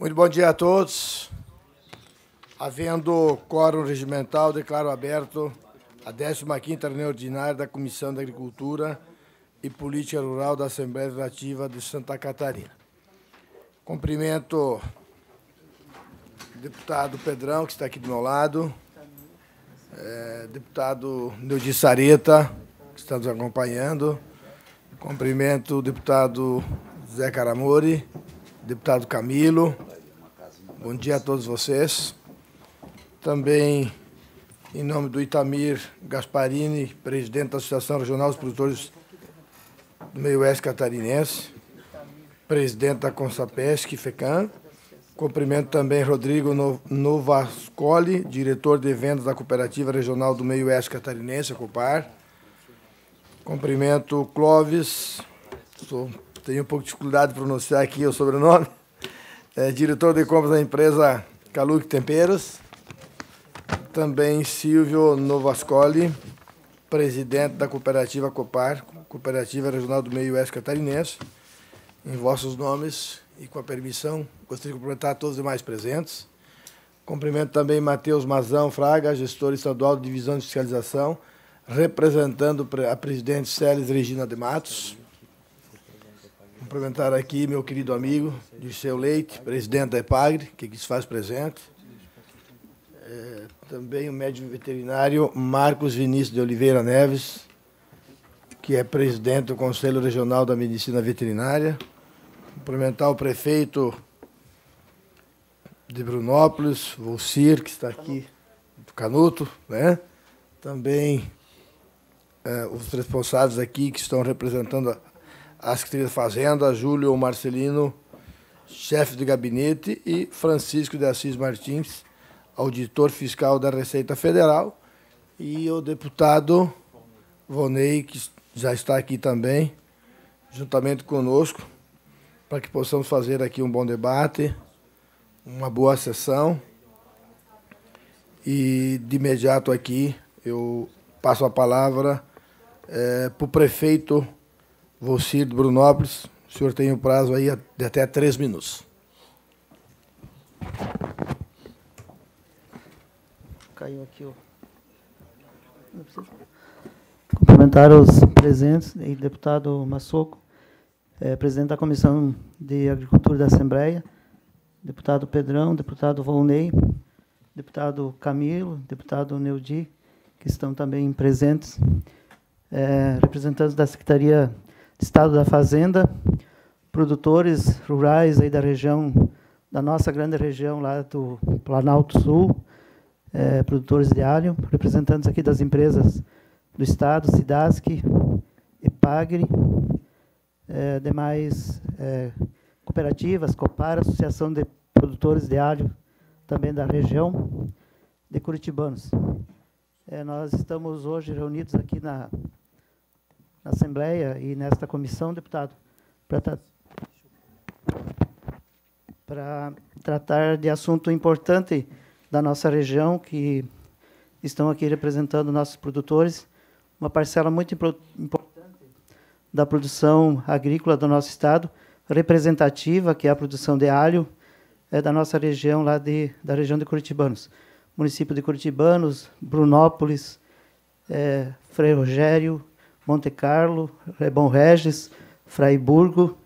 Muito bom dia a todos. Havendo quórum regimental, declaro aberto a 15ª reunião ordinária da Comissão da Agricultura e Política Rural da Assembleia Legislativa de Santa Catarina. Cumprimento o deputado Pedrão, que está aqui do meu lado, é, deputado Neudi Sareta, que está nos acompanhando, cumprimento o deputado Zé Caramori, deputado Camilo. Bom dia a todos vocês. Também, em nome do Itamir Gasparini, presidente da Associação Regional dos Produtores do Meio-Oeste Catarinense, presidente da Consapesc, FECAM. Cumprimento também Rodrigo Novascoli, diretor de vendas da Cooperativa Regional do Meio-Oeste Catarinense, a COPAR. Cumprimento Clóvis, sou tenho um pouco de dificuldade de pronunciar aqui o sobrenome, é diretor de compras da empresa Caluque Temperos, também Silvio Novascoli, presidente da cooperativa Copar, Cooperativa Regional do Meio Oeste Catarinense, em vossos nomes e com a permissão, gostaria de cumprimentar todos os demais presentes. Cumprimento também Matheus Mazão Fraga, gestor estadual de divisão de fiscalização, representando a presidente Celes Regina de Matos. Cumprimentar aqui meu querido amigo Dirceu Leite, presidente da EPAGRE, que se faz presente. É, também o médico veterinário Marcos Vinícius de Oliveira Neves, que é presidente do Conselho Regional da Medicina Veterinária. Cumprimentar o prefeito de Brunópolis, Volcir, que está aqui, do Canuto, né? Também é, os responsáveis aqui que estão representando a a Secretaria da Fazenda, Júlio Marcelino, chefe de gabinete, e Francisco de Assis Martins, auditor fiscal da Receita Federal, e o deputado Vonei, que já está aqui também, juntamente conosco, para que possamos fazer aqui um bom debate, uma boa sessão. E de imediato aqui eu passo a palavra é, eh, para o prefeito Vocir de Brunópolis, o senhor tem o um prazo aí de até três minutos. Caiu aqui o. Cumprimentar os presentes e deputado Massoco, é, presidente da Comissão de Agricultura da Assembleia, deputado Pedrão, deputado Volney, deputado Camilo, deputado Neudi, que estão também presentes, é, representantes da Secretaria Estado da Fazenda, produtores rurais aí da região, da nossa grande região lá do Planalto Sul, é, produtores de alho, representantes aqui das empresas do Estado, Cidasque, Epagre, é, demais é, cooperativas, Copar, Associação de Produtores de Alho, também da região, de Curitibanos. É, nós estamos hoje reunidos aqui na Assembleia e nesta comissão, deputado, para tra para tratar de assunto importante da nossa região, que estão aqui representando nossos produtores, uma parcela muito importante da produção agrícola do nosso estado, representativa, que é a produção de alho, é da nossa região lá de da região de Curitibanos, município de Curitibanos, Brunópolis, é, Frei Rogério, Monte Carlo, Rebon Regis, Fraiburgo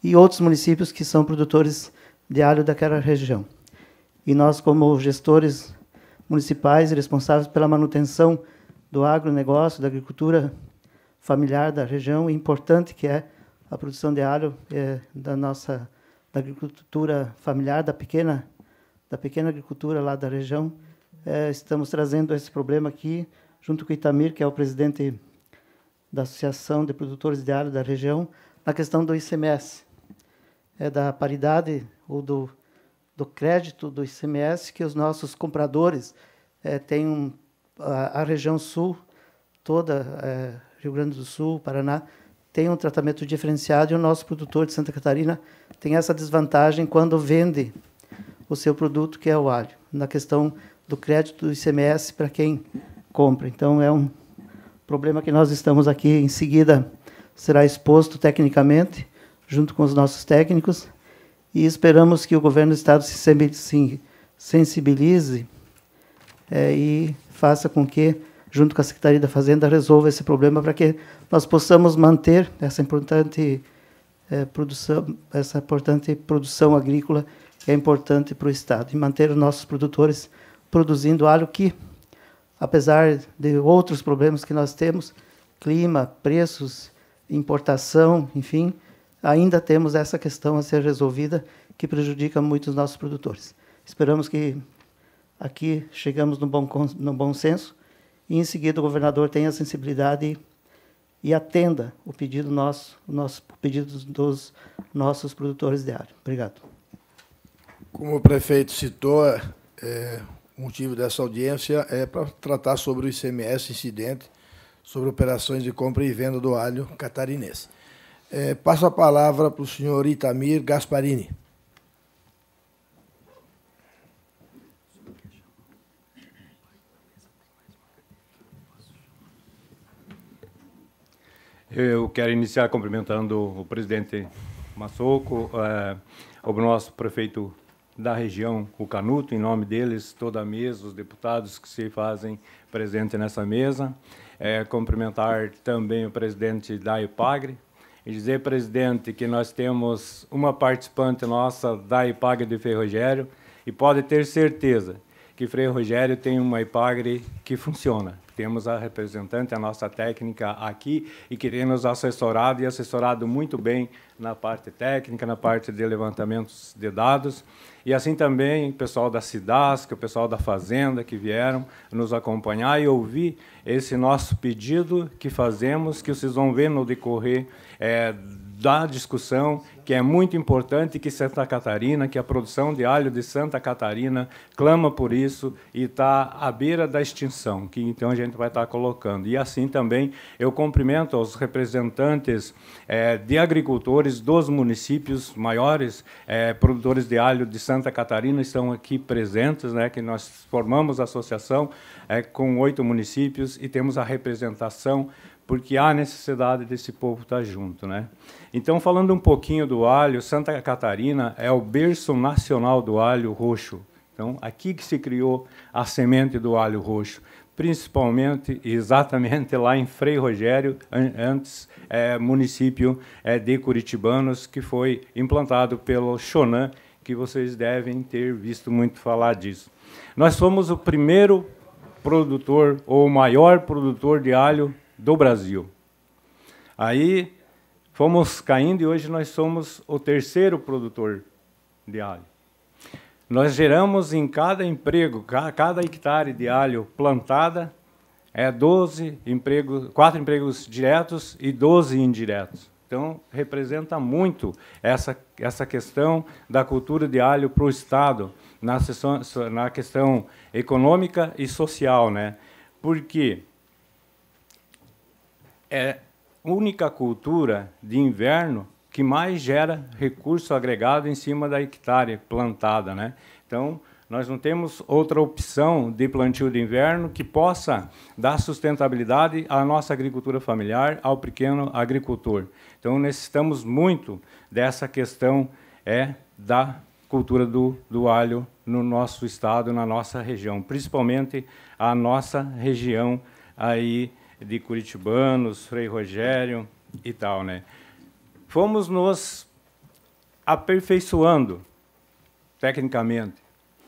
e outros municípios que são produtores de alho daquela região. E nós, como gestores municipais e responsáveis pela manutenção do agronegócio, da agricultura familiar da região, importante que é a produção de alho é, da nossa da agricultura familiar, da pequena da pequena agricultura lá da região, é, estamos trazendo esse problema aqui junto com o Itamir, que é o presidente da Associação de Produtores de Alho da região na questão do ICMS, é da paridade ou do, do crédito do ICMS que os nossos compradores é, têm um, a, a, região sul toda, é, Rio Grande do Sul, Paraná, tem um tratamento diferenciado e o nosso produtor de Santa Catarina tem essa desvantagem quando vende o seu produto, que é o alho, na questão do crédito do ICMS para quem compra. Então, é um, problema que nós estamos aqui em seguida será exposto tecnicamente, junto com os nossos técnicos, e esperamos que o governo do Estado se sensibilize é, e faça com que, junto com a Secretaria da Fazenda, resolva esse problema para que nós possamos manter essa importante é, produção, essa importante produção agrícola que é importante para o Estado e manter os nossos produtores produzindo alho que apesar de outros problemas que nós temos, clima, preços, importação, enfim, ainda temos essa questão a ser resolvida que prejudica muito os nossos produtores. Esperamos que aqui chegamos no bom, no bom senso e, em seguida, o governador tenha a sensibilidade e atenda o pedido nosso, o nosso o pedido dos nossos produtores de área. Obrigado. Como o prefeito citou, é, o motivo dessa audiência é para tratar sobre o ICMS incidente sobre operações de compra e venda do alho catarinense. É, passo a palavra para o senhor Itamir Gasparini. Eu quero iniciar cumprimentando o presidente Massoco, é, o nosso prefeito da região o Canuto em nome deles, toda a mesa, os deputados que se fazem presente nessa mesa. É, cumprimentar também o presidente da IPAGRE e dizer, presidente, que nós temos uma participante nossa da IPAGRE de Rogério e pode ter certeza que Frei Rogério tem uma IPAGRE que funciona temos a representante, a nossa técnica aqui e que tem nos assessorado e assessorado muito bem na parte técnica, na parte de levantamentos de dados. E assim também o pessoal da CIDASC, o pessoal da Fazenda que vieram nos acompanhar e ouvir esse nosso pedido que fazemos, que vocês vão ver no decorrer é, da discussão, que é muito importante que Santa Catarina, que a produção de alho de Santa Catarina clama por isso e está à beira da extinção, que então a gente vai estar tá colocando. E assim também eu cumprimento os representantes é, de agricultores dos municípios maiores, é, produtores de alho de Santa Catarina estão aqui presentes, né, que nós formamos a associação é, com oito municípios e temos a representação porque há necessidade desse povo estar junto, né? Então, falando um pouquinho do alho, Santa Catarina é o berço nacional do alho roxo. Então, aqui que se criou a semente do alho roxo, principalmente exatamente lá em Frei Rogério, antes é, município é, de Curitibanos, que foi implantado pelo Xonã, que vocês devem ter visto muito falar disso. Nós fomos o primeiro produtor ou o maior produtor de alho do Brasil. Aí fomos caindo e hoje nós somos o terceiro produtor de alho. Nós geramos em cada emprego, cada hectare de alho plantada, é 12 empregos, quatro empregos diretos e 12 indiretos. Então, representa muito essa, essa questão da cultura de alho para o Estado, na, sessão, na questão econômica e social. Né? Por quê? Porque é a única cultura de inverno que mais gera recurso agregado em cima da hectare plantada. Né? Então, nós não temos outra opção de plantio de inverno que possa dar sustentabilidade à nossa agricultura familiar, ao pequeno agricultor. Então, necessitamos muito dessa questão é da cultura do, do alho no nosso estado, na nossa região, principalmente a nossa região aí de curitibanos, Frei Rogério e tal, né? Fomos nos aperfeiçoando tecnicamente,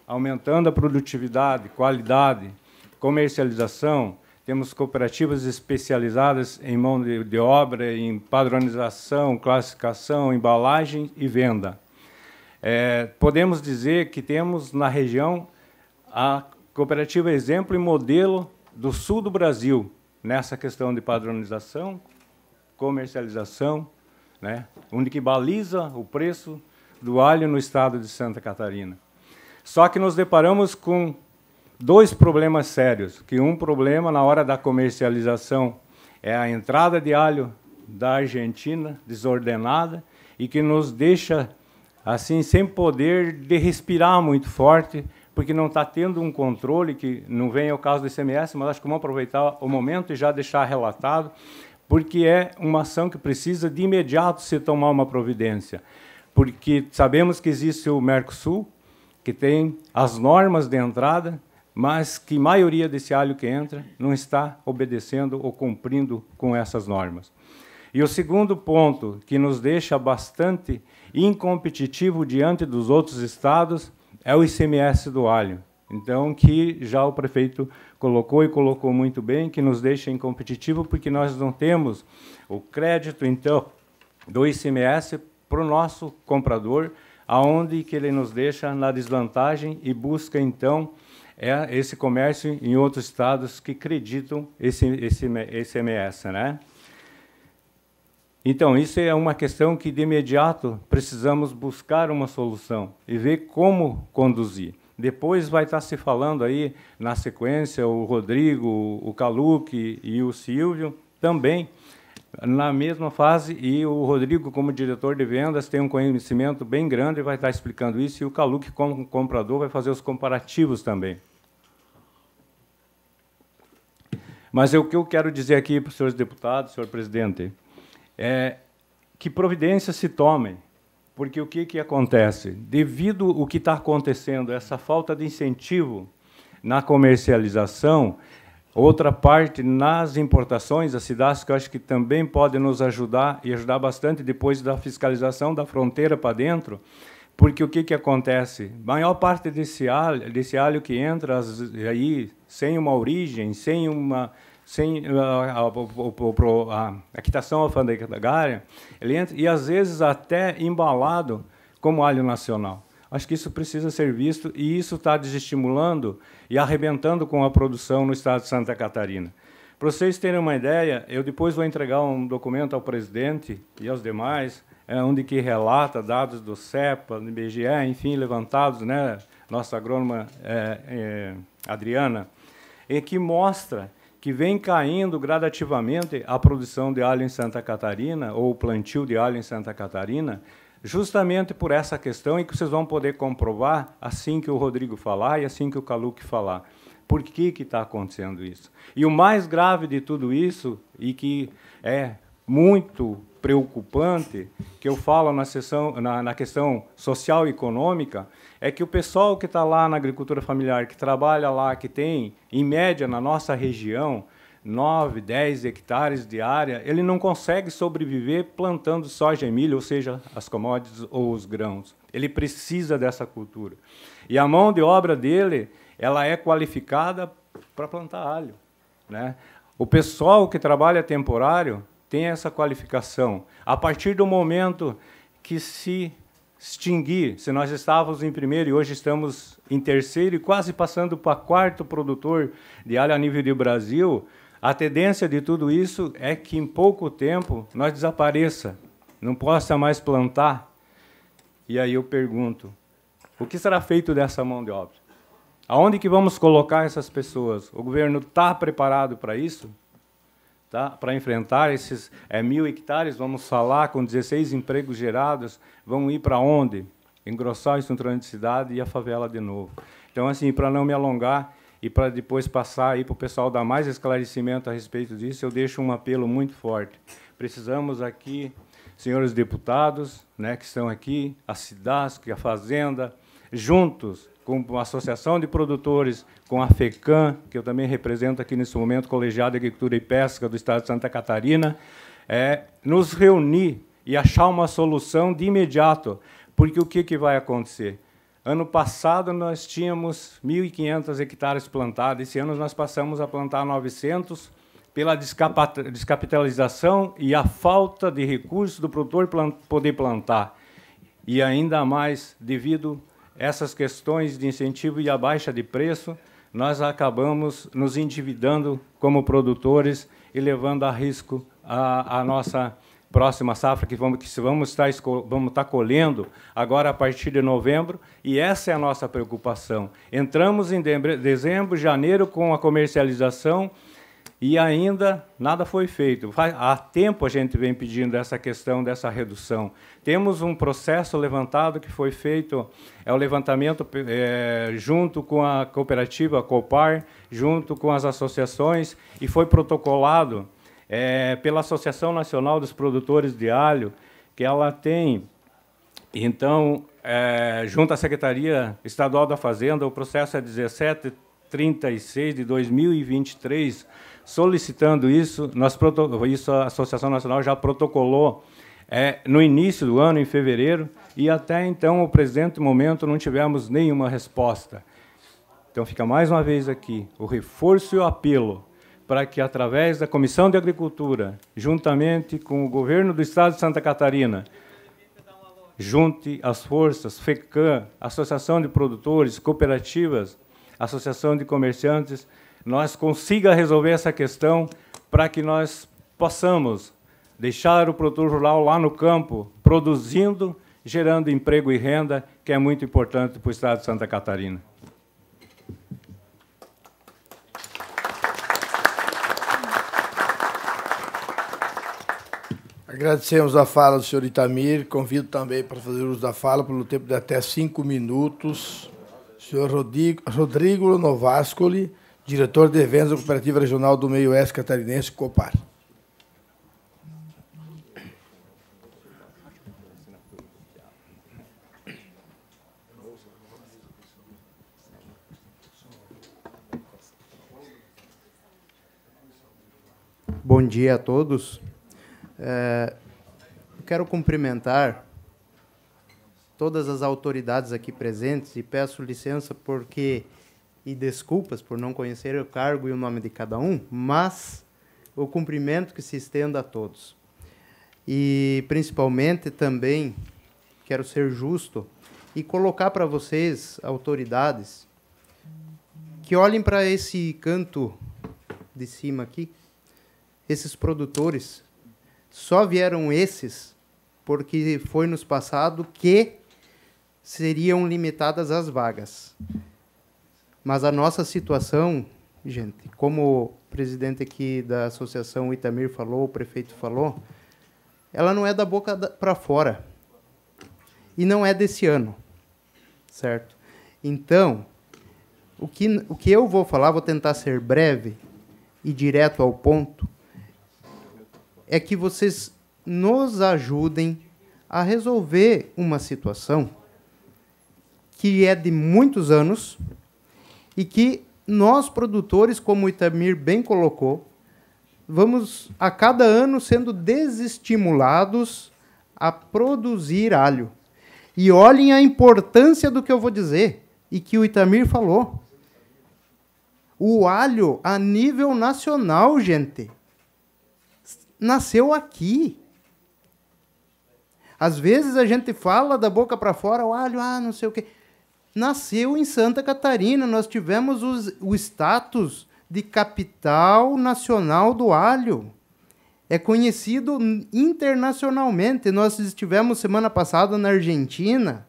aumentando a produtividade, qualidade, comercialização. Temos cooperativas especializadas em mão de, de obra, em padronização, classificação, embalagem e venda. É, podemos dizer que temos na região a cooperativa exemplo e modelo do sul do Brasil, nessa questão de padronização, comercialização, né, onde que baliza o preço do alho no estado de Santa Catarina. Só que nos deparamos com dois problemas sérios, que um problema na hora da comercialização é a entrada de alho da Argentina desordenada e que nos deixa assim sem poder de respirar muito forte porque não está tendo um controle, que não vem ao caso do ICMS, mas acho que vamos aproveitar o momento e já deixar relatado, porque é uma ação que precisa de imediato se tomar uma providência. Porque sabemos que existe o Mercosul, que tem as normas de entrada, mas que a maioria desse alho que entra não está obedecendo ou cumprindo com essas normas. E o segundo ponto que nos deixa bastante incompetitivo diante dos outros estados é o ICMS do alho. Então, que já o prefeito colocou e colocou muito bem, que nos deixa incompetitivo, porque nós não temos o crédito, então, do ICMS para o nosso comprador, aonde que ele nos deixa na desvantagem e busca, então, é esse comércio em outros estados que acreditam esse, esse ICMS, né? Então, isso é uma questão que, de imediato, precisamos buscar uma solução e ver como conduzir. Depois vai estar tá se falando aí, na sequência, o Rodrigo, o Caluque e o Silvio também na mesma fase e o Rodrigo, como diretor de vendas, tem um conhecimento bem grande e vai estar tá explicando isso, e o Caluque, como comprador, vai fazer os comparativos também. Mas é o que eu quero dizer aqui para os senhores deputados, senhor presidente, é, que providências se tomem, porque o que, que acontece? Devido o que está acontecendo, essa falta de incentivo na comercialização, outra parte nas importações, a CIDASC eu acho que também pode nos ajudar e ajudar bastante depois da fiscalização da fronteira para dentro, porque o que, que acontece? A maior parte desse alho, desse alho que entra aí sem uma origem, sem uma sem a, ah, a, ah, a, a quitação alfandegária, ele entra, e às vezes até embalado como alho nacional. Acho que isso precisa ser visto e isso está desestimulando e arrebentando com a produção no estado de Santa Catarina. Para vocês terem uma ideia, eu depois vou entregar um documento ao presidente e aos demais, é, onde que relata dados do CEPA, do IBGE, enfim, levantados, né? Nossa agrônoma é, é, Adriana, e que mostra que vem caindo gradativamente a produção de alho em Santa Catarina, ou o plantio de alho em Santa Catarina, justamente por essa questão, e que vocês vão poder comprovar assim que o Rodrigo falar e assim que o Caluque falar. Por que está acontecendo isso? E o mais grave de tudo isso, e que é muito preocupante, que eu falo na, sessão, na, na questão social e econômica, é que o pessoal que está lá na agricultura familiar, que trabalha lá, que tem, em média, na nossa região, 9, 10 hectares de área, ele não consegue sobreviver plantando soja e milho, ou seja, as commodities ou os grãos. Ele precisa dessa cultura. E a mão de obra dele, ela é qualificada para plantar alho, né? O pessoal que trabalha temporário tem essa qualificação. A partir do momento que se extinguir. Se nós estávamos em primeiro e hoje estamos em terceiro e quase passando para quarto produtor de alho a nível de Brasil, a tendência de tudo isso é que em pouco tempo nós desapareça, não possa mais plantar. E aí eu pergunto, o que será feito dessa mão de obra? Aonde que vamos colocar essas pessoas? O governo está preparado para isso? Tá? Para enfrentar esses é, mil hectares, vamos falar, com 16 empregos gerados, vão ir para onde? Engrossar o cinturão de cidade e a favela de novo. Então, assim, para não me alongar e para depois passar aí para o pessoal dar mais esclarecimento a respeito disso, eu deixo um apelo muito forte. Precisamos aqui, senhores deputados, né, que estão aqui, a SIDASC, a Fazenda, juntos com a Associação de Produtores, com a FECAM, que eu também represento aqui nesse momento, Colegiado de Agricultura e Pesca do Estado de Santa Catarina, é, nos reunir e achar uma solução de imediato, porque o que, que vai acontecer? Ano passado nós tínhamos 1.500 hectares plantados, esse ano nós passamos a plantar 900 pela descapitalização e a falta de recursos do produtor poder plantar. E ainda mais devido essas questões de incentivo e a baixa de preço, nós acabamos nos endividando como produtores e levando a risco a, a nossa próxima safra que vamos, que vamos, estar, vamos estar colhendo agora a partir de novembro, e essa é a nossa preocupação. Entramos em dezembro, janeiro com a comercialização e ainda nada foi feito. Há tempo a gente vem pedindo essa questão dessa redução. Temos um processo levantado que foi feito, é o levantamento é, junto com a cooperativa a Copar, junto com as associações, e foi protocolado é, pela Associação Nacional dos Produtores de Alho, que ela tem, então, é, junto à Secretaria Estadual da Fazenda, o processo é 1736 de 2023, solicitando isso. Nós, isso a Associação Nacional já protocolou é, no início do ano, em fevereiro, e até então, o presente momento, não tivemos nenhuma resposta. Então, fica mais uma vez aqui o reforço e o apelo para que, através da Comissão de Agricultura, juntamente com o governo do Estado de Santa Catarina, junte as forças, FECAM, Associação de Produtores, Cooperativas, Associação de Comerciantes, nós consiga resolver essa questão para que nós possamos deixar o produtor rural lá no campo, produzindo, gerando emprego e renda, que é muito importante para o Estado de Santa Catarina. Agradecemos a fala do senhor Itamir. Convido também para fazer uso da fala pelo tempo de até cinco minutos. O senhor Rodrigo Novascoli diretor de eventos da Cooperativa Regional do Meio Oeste Catarinense, COPAR. Bom dia a todos. É, quero cumprimentar todas as autoridades aqui presentes e peço licença porque e desculpas por não conhecer o cargo e o nome de cada um, mas o cumprimento que se estenda a todos. E principalmente também quero ser justo e colocar para vocês, autoridades, que olhem para esse canto de cima aqui. Esses produtores só vieram esses porque foi nos passado que seriam limitadas as vagas. Mas a nossa situação, gente, como o presidente aqui da associação Itamir falou, o prefeito falou, ela não é da boca para fora. E não é desse ano. Certo? Então, o que, o que eu vou falar, vou tentar ser breve e direto ao ponto, é que vocês nos ajudem a resolver uma situação que é de muitos anos, e que nós, produtores, como o Itamir bem colocou, vamos a cada ano sendo desestimulados a produzir alho. E olhem a importância do que eu vou dizer e que o Itamir falou. O alho a nível nacional, gente, nasceu aqui. Às vezes a gente fala da boca para fora o alho, ah, não sei o quê nasceu em Santa Catarina. Nós tivemos os, o status de capital nacional do alho. É conhecido internacionalmente. Nós estivemos semana passada na Argentina.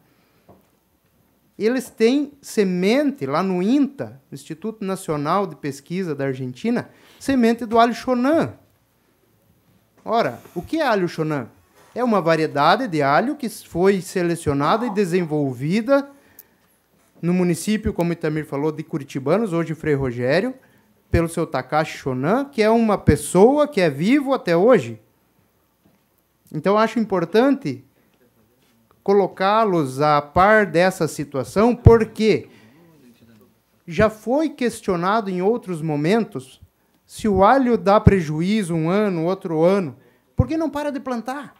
Eles têm semente lá no INTA, Instituto Nacional de Pesquisa da Argentina, semente do alho chonan. Ora, o que é alho chonan? É uma variedade de alho que foi selecionada e desenvolvida no município, como o Itamir falou, de Curitibanos, hoje Frei Rogério, pelo seu Takashi Shonan, que é uma pessoa que é vivo até hoje. Então acho importante colocá-los a par dessa situação, porque já foi questionado em outros momentos se o alho dá prejuízo um ano, outro ano, por que não para de plantar?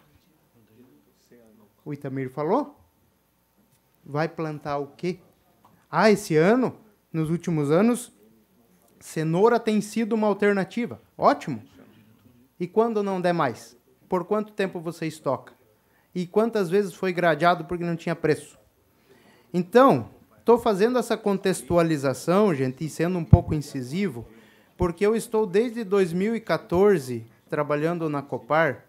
O Itamir falou? Vai plantar o quê? Ah, esse ano, nos últimos anos, cenoura tem sido uma alternativa. Ótimo. E quando não der mais? Por quanto tempo você estoca? E quantas vezes foi gradeado porque não tinha preço? Então, estou fazendo essa contextualização, gente, e sendo um pouco incisivo, porque eu estou desde 2014 trabalhando na Copar.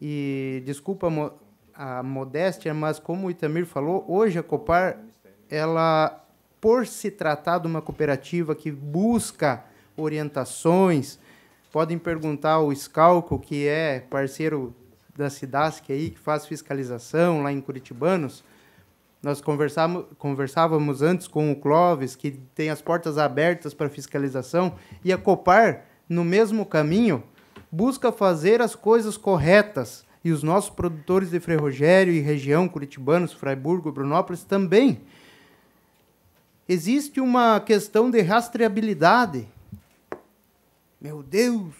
E desculpa a modéstia, mas como o Itamir falou, hoje a Copar ela, por se tratar de uma cooperativa que busca orientações, podem perguntar ao Scalco, que é parceiro da Cidasc aí, que faz fiscalização lá em Curitibanos. Nós conversávamos antes com o Clóvis, que tem as portas abertas para fiscalização, e a Copar, no mesmo caminho, busca fazer as coisas corretas. E os nossos produtores de Rogério e região, curitibanos, Freiburgo, Brunópolis, também existe uma questão de rastreabilidade. Meu Deus,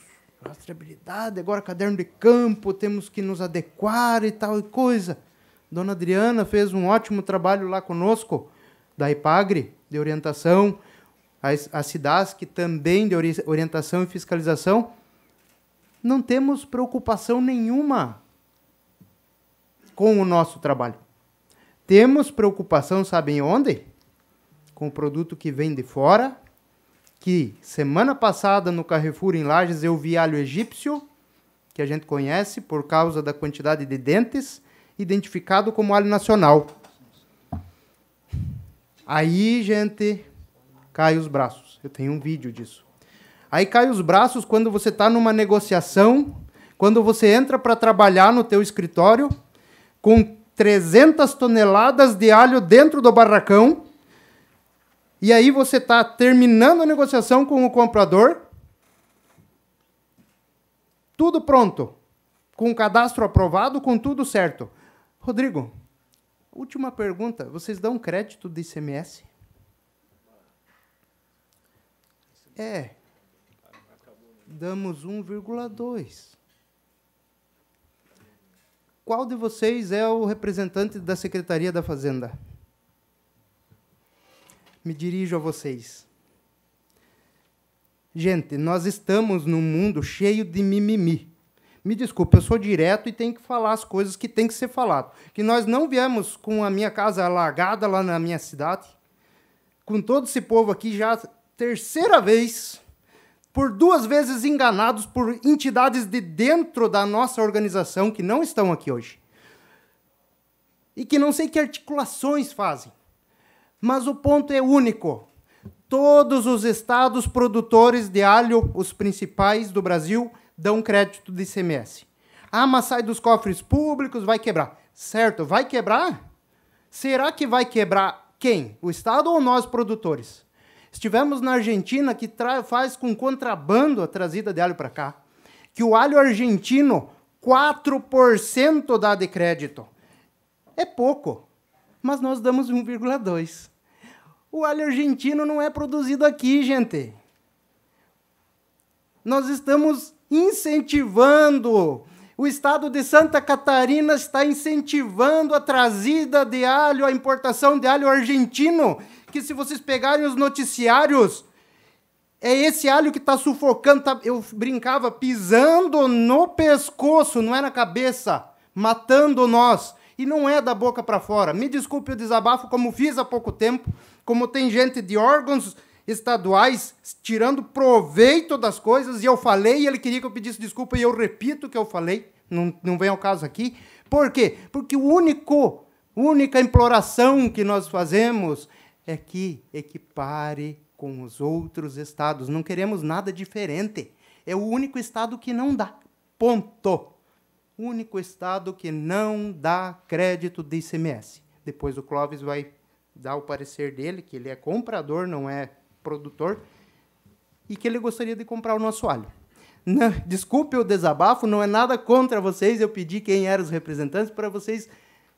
rastreabilidade, agora caderno de campo, temos que nos adequar e tal e coisa. Dona Adriana fez um ótimo trabalho lá conosco, da IPAGRE, de orientação, a SIDASC também de orientação e fiscalização. Não temos preocupação nenhuma com o nosso trabalho. Temos preocupação, sabem onde? com o produto que vem de fora. Que semana passada no Carrefour em Lages eu vi alho egípcio, que a gente conhece por causa da quantidade de dentes, identificado como alho nacional. Aí, gente, cai os braços. Eu tenho um vídeo disso. Aí cai os braços quando você está numa negociação, quando você entra para trabalhar no teu escritório com 300 toneladas de alho dentro do barracão e aí você está terminando a negociação com o comprador, tudo pronto, com o cadastro aprovado, com tudo certo. Rodrigo, última pergunta: vocês dão crédito de ICMS? É. Damos 1,2. Qual de vocês é o representante da Secretaria da Fazenda? me dirijo a vocês. Gente, nós estamos num mundo cheio de mimimi. Me desculpe, eu sou direto e tenho que falar as coisas que tem que ser falado. Que nós não viemos com a minha casa largada lá na minha cidade, com todo esse povo aqui já terceira vez, por duas vezes enganados por entidades de dentro da nossa organização que não estão aqui hoje. E que não sei que articulações fazem. Mas o ponto é único. Todos os estados produtores de alho, os principais do Brasil, dão crédito de ICMS. Ah, mas sai dos cofres públicos, vai quebrar. Certo, vai quebrar? Será que vai quebrar quem? O Estado ou nós, produtores? Estivemos na Argentina, que faz com contrabando a trazida de alho para cá. Que o alho argentino, 4% dá de crédito. É pouco mas nós damos 1,2. O alho argentino não é produzido aqui, gente. Nós estamos incentivando. O estado de Santa Catarina está incentivando a trazida de alho, a importação de alho argentino. Que se vocês pegarem os noticiários, é esse alho que está sufocando. Tá, eu brincava, pisando no pescoço, não é na cabeça, matando nós e não é da boca para fora. Me desculpe o desabafo, como fiz há pouco tempo, como tem gente de órgãos estaduais tirando proveito das coisas, e eu falei, e ele queria que eu pedisse desculpa, e eu repito o que eu falei, não, não vem ao caso aqui. Por quê? Porque o único, única imploração que nós fazemos é que equipare com os outros estados. Não queremos nada diferente. É o único estado que não dá. Ponto único estado que não dá crédito de ICMS. Depois o Clóvis vai dar o parecer dele, que ele é comprador, não é produtor, e que ele gostaria de comprar o nosso alho. Não, desculpe o desabafo, não é nada contra vocês, eu pedi quem eram os representantes para vocês,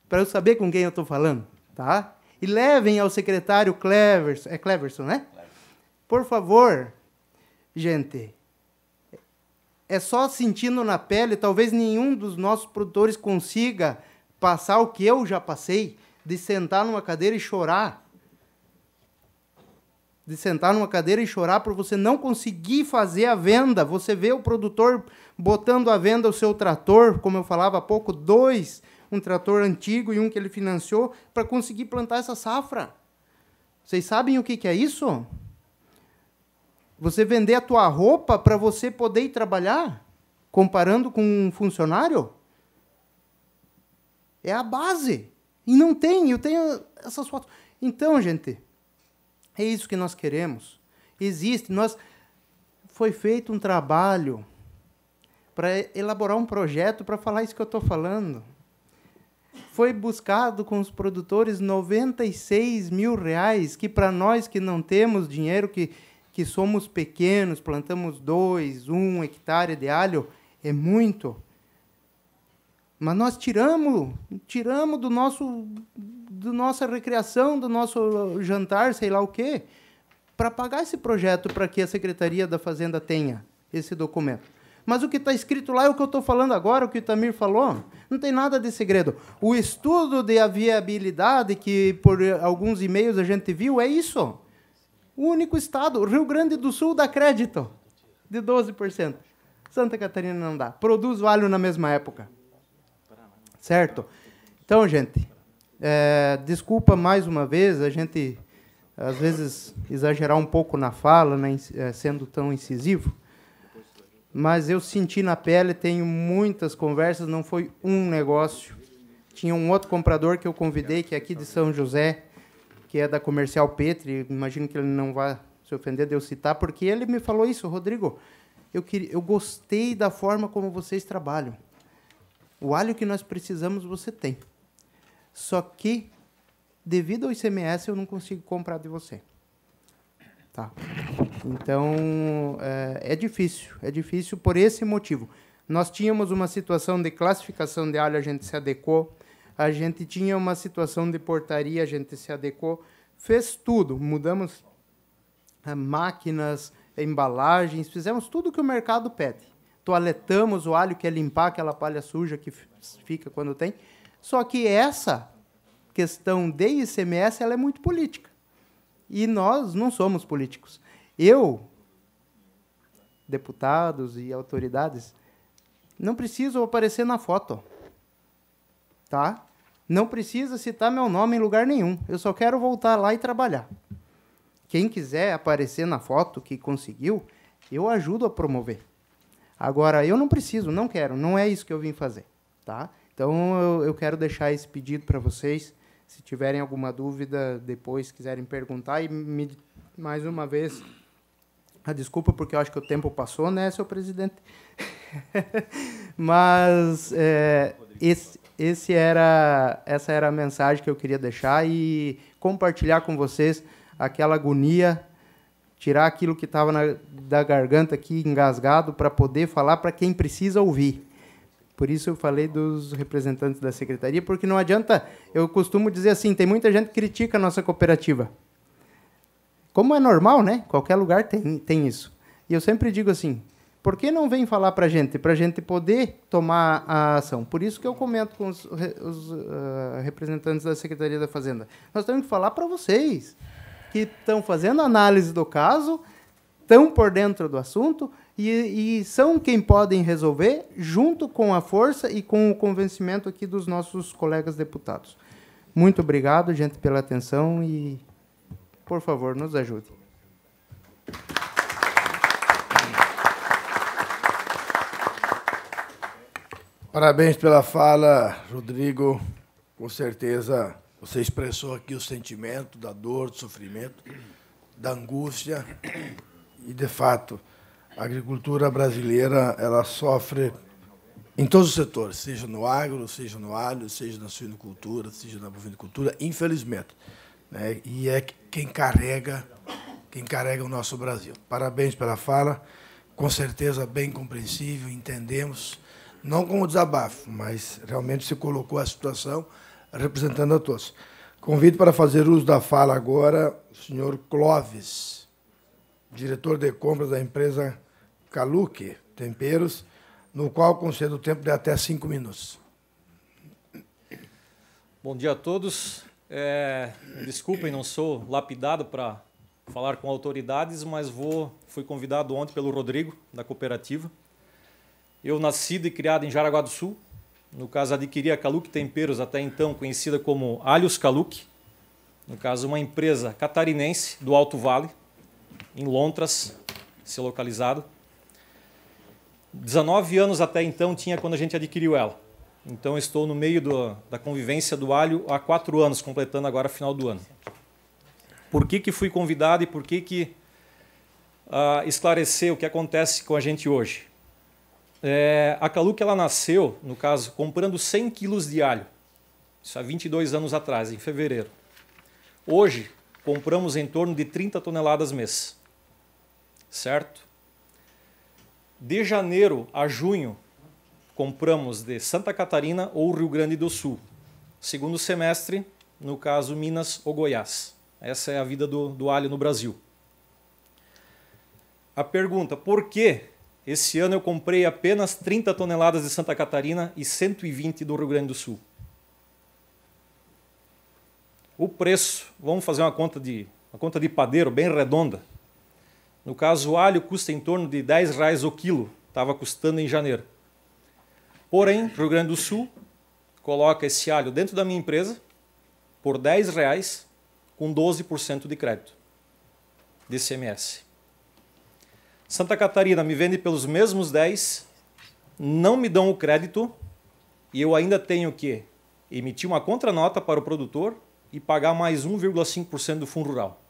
para eu saber com quem eu estou falando, tá? E levem ao secretário Cleverson, é Cleverson, né? Por favor, gente, é só sentindo na pele, talvez nenhum dos nossos produtores consiga passar o que eu já passei, de sentar numa cadeira e chorar. De sentar numa cadeira e chorar por você não conseguir fazer a venda. Você vê o produtor botando à venda o seu trator, como eu falava há pouco, dois, um trator antigo e um que ele financiou, para conseguir plantar essa safra. Vocês sabem o que, que é isso? Você vender a tua roupa para você poder ir trabalhar, comparando com um funcionário? É a base. E não tem, eu tenho essas fotos. Então, gente, é isso que nós queremos. Existe, nós foi feito um trabalho para elaborar um projeto para falar isso que eu estou falando. Foi buscado com os produtores 96 mil reais, que para nós que não temos dinheiro, que que somos pequenos, plantamos dois, um hectare de alho, é muito. Mas nós tiramos, tiramos do nosso, do nossa recreação, do nosso jantar, sei lá o quê, para pagar esse projeto para que a Secretaria da Fazenda tenha esse documento. Mas o que está escrito lá é o que eu estou falando agora, o que o Tamir falou. Não tem nada de segredo. O estudo de viabilidade que por alguns e-mails a gente viu é isso. O único estado, Rio Grande do Sul, dá crédito de 12%. Santa Catarina não dá. Produz alho na mesma época. Certo? Então, gente, é, desculpa mais uma vez, a gente às vezes exagerar um pouco na fala, né, é, sendo tão incisivo, mas eu senti na pele, tenho muitas conversas, não foi um negócio. Tinha um outro comprador que eu convidei, que é aqui de São José, que é da Comercial Petri, imagino que ele não vá se ofender de eu citar, porque ele me falou isso, Rodrigo. Eu, queria, eu gostei da forma como vocês trabalham. O alho que nós precisamos você tem. Só que, devido ao ICMS, eu não consigo comprar de você. Tá. Então, é, é difícil. É difícil por esse motivo. Nós tínhamos uma situação de classificação de alho, a gente se adequou a gente tinha uma situação de portaria, a gente se adequou, fez tudo, mudamos eh, máquinas, embalagens, fizemos tudo que o mercado pede. Toaletamos o alho, que é limpar aquela palha suja que fica quando tem. Só que essa questão de ICMS ela é muito política. E nós não somos políticos. Eu, deputados e autoridades, não preciso aparecer na foto. Tá? Não precisa citar meu nome em lugar nenhum. Eu só quero voltar lá e trabalhar. Quem quiser aparecer na foto que conseguiu, eu ajudo a promover. Agora, eu não preciso, não quero, não é isso que eu vim fazer. Tá? Então, eu, eu quero deixar esse pedido para vocês. Se tiverem alguma dúvida, depois quiserem perguntar. E, me, mais uma vez, a desculpa, porque eu acho que o tempo passou, né, seu presidente? Mas é, esse, esse era, essa era a mensagem que eu queria deixar e compartilhar com vocês aquela agonia, tirar aquilo que estava da garganta aqui engasgado para poder falar para quem precisa ouvir. Por isso eu falei dos representantes da secretaria, porque não adianta, eu costumo dizer assim, tem muita gente que critica a nossa cooperativa. Como é normal, né? Qualquer lugar tem, tem isso. E eu sempre digo assim, por que não vem falar para a gente? Para a gente poder tomar a ação. Por isso que eu comento com os, os uh, representantes da Secretaria da Fazenda. Nós temos que falar para vocês que estão fazendo análise do caso, estão por dentro do assunto e, e, são quem podem resolver, junto com a força e com o convencimento aqui dos nossos colegas deputados. Muito obrigado, gente, pela atenção e, por favor, nos ajude. Parabéns pela fala, Rodrigo. Com certeza você expressou aqui o sentimento da dor, do sofrimento, da angústia. E, de fato, a agricultura brasileira ela sofre em todos os setores, seja no agro, seja no alho, seja na suinocultura, seja na bovinocultura, infelizmente. Né? E é quem carrega, quem carrega o nosso Brasil. Parabéns pela fala, com certeza bem compreensível, entendemos não como desabafo, mas realmente se colocou a situação representando a todos. Convido para fazer uso da fala agora o senhor Clóvis, diretor de compras da empresa Caluque Temperos, no qual concedo o tempo de até cinco minutos. Bom dia a todos. É, desculpem, não sou lapidado para falar com autoridades, mas vou, fui convidado ontem pelo Rodrigo, da cooperativa, eu nascido e criado em Jaraguá do Sul, no caso adquiri a Caluc Temperos, até então conhecida como Alhos Caluc, no caso uma empresa catarinense do Alto Vale, em Lontras, se localizado. 19 anos até então tinha quando a gente adquiriu ela. Então estou no meio do, da convivência do alho há quatro anos, completando agora final do ano. Por que, que fui convidado e por que, que uh, esclarecer o que acontece com a gente hoje? É, a que ela nasceu, no caso, comprando 100 quilos de alho. Isso há 22 anos atrás, em fevereiro. Hoje, compramos em torno de 30 toneladas mês. Certo? De janeiro a junho, compramos de Santa Catarina ou Rio Grande do Sul. Segundo semestre, no caso, Minas ou Goiás. Essa é a vida do, do alho no Brasil. A pergunta, por que esse ano eu comprei apenas 30 toneladas de Santa Catarina e 120 do Rio Grande do Sul. O preço, vamos fazer uma conta de uma conta de padeiro bem redonda. No caso, o alho custa em torno de 10 reais o quilo, estava custando em janeiro. Porém, Rio Grande do Sul coloca esse alho dentro da minha empresa por 10 reais com 12% de crédito de CMS. Santa Catarina me vende pelos mesmos 10, não me dão o crédito e eu ainda tenho que emitir uma contranota para o produtor e pagar mais 1,5% do fundo rural.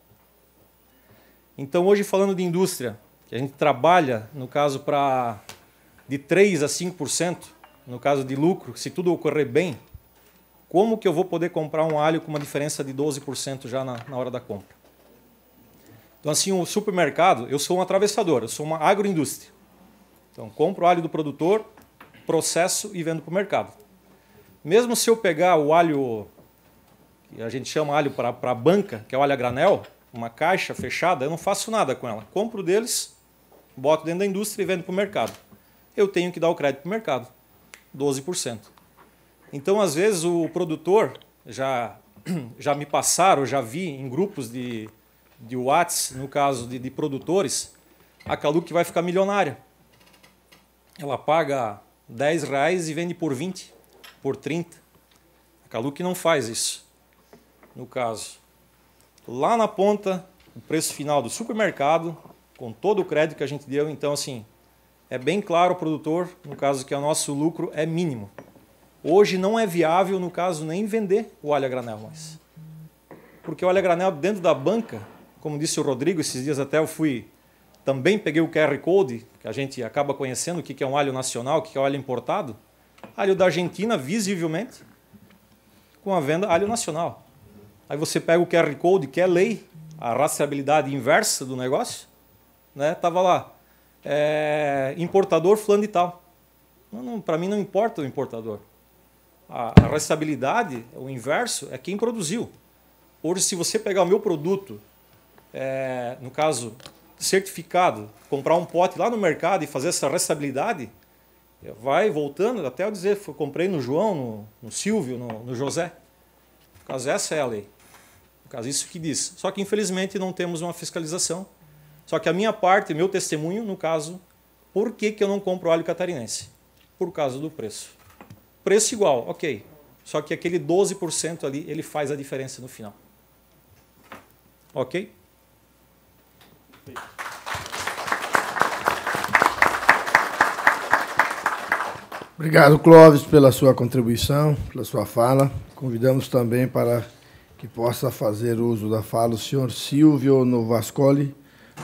Então, hoje, falando de indústria, que a gente trabalha, no caso, para de 3% a 5%, no caso de lucro, se tudo ocorrer bem, como que eu vou poder comprar um alho com uma diferença de 12% já na, na hora da compra? Então, assim, o supermercado, eu sou um atravessador, eu sou uma agroindústria. Então, compro o alho do produtor, processo e vendo para o mercado. Mesmo se eu pegar o alho, que a gente chama alho para a banca, que é o alho a granel, uma caixa fechada, eu não faço nada com ela. Compro deles, boto dentro da indústria e vendo para o mercado. Eu tenho que dar o crédito para o mercado, 12%. Então, às vezes, o produtor, já, já me passaram, já vi em grupos de de watts, no caso de, de produtores, a Caluc vai ficar milionária. Ela paga 10 reais e vende por 20, por 30. A Caluc não faz isso, no caso. Lá na ponta, o preço final do supermercado, com todo o crédito que a gente deu, então assim, é bem claro o produtor, no caso que o nosso lucro é mínimo. Hoje não é viável, no caso, nem vender o alho a granel mais. Porque o alho a granel dentro da banca como disse o Rodrigo, esses dias até eu fui também peguei o QR Code, que a gente acaba conhecendo o que é um alho nacional, o que é um alho importado. Alho da Argentina, visivelmente, com a venda alho nacional. Aí você pega o QR Code, que é lei, a rastreabilidade inversa do negócio, né? Tava lá, é, importador fulano e tal. Para mim não importa o importador. A, a rastreabilidade, o inverso, é quem produziu. Hoje, se você pegar o meu produto é, no caso, certificado, comprar um pote lá no mercado e fazer essa restabilidade, vai voltando até eu dizer, foi, comprei no João, no, no Silvio, no, no, José. No caso, essa é a lei. No caso, isso que diz. Só que, infelizmente, não temos uma fiscalização. Só que a minha parte, meu testemunho, no caso, por que, que eu não compro alho catarinense? Por causa do preço. Preço igual, ok. Só que aquele 12% ali, ele faz a diferença no final. Ok? Obrigado, Clóvis, pela sua contribuição, pela sua fala. Convidamos também para que possa fazer uso da fala o senhor Silvio Novascoli,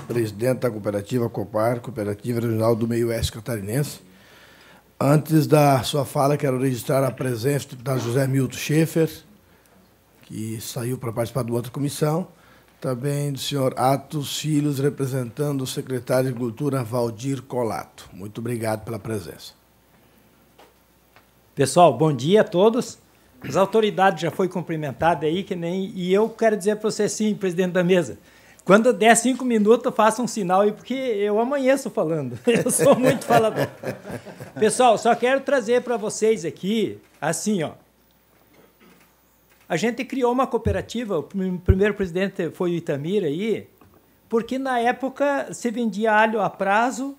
presidente da cooperativa Copar, Cooperativa Regional do Meio-Oeste Catarinense. Antes da sua fala, quero registrar a presença da José Milton Schaefer, que saiu para participar de outra comissão, também tá do senhor Atos Filhos, representando o secretário de Cultura, Valdir Colato. Muito obrigado pela presença. Pessoal, bom dia a todos. As autoridades já foi cumprimentadas aí, que nem. E eu quero dizer para você sim, presidente da mesa. Quando der cinco minutos, faça um sinal aí, porque eu amanheço falando. Eu sou muito falador. Pessoal, só quero trazer para vocês aqui, assim, ó. A gente criou uma cooperativa, o primeiro presidente foi o Itamir aí, porque na época se vendia alho a prazo,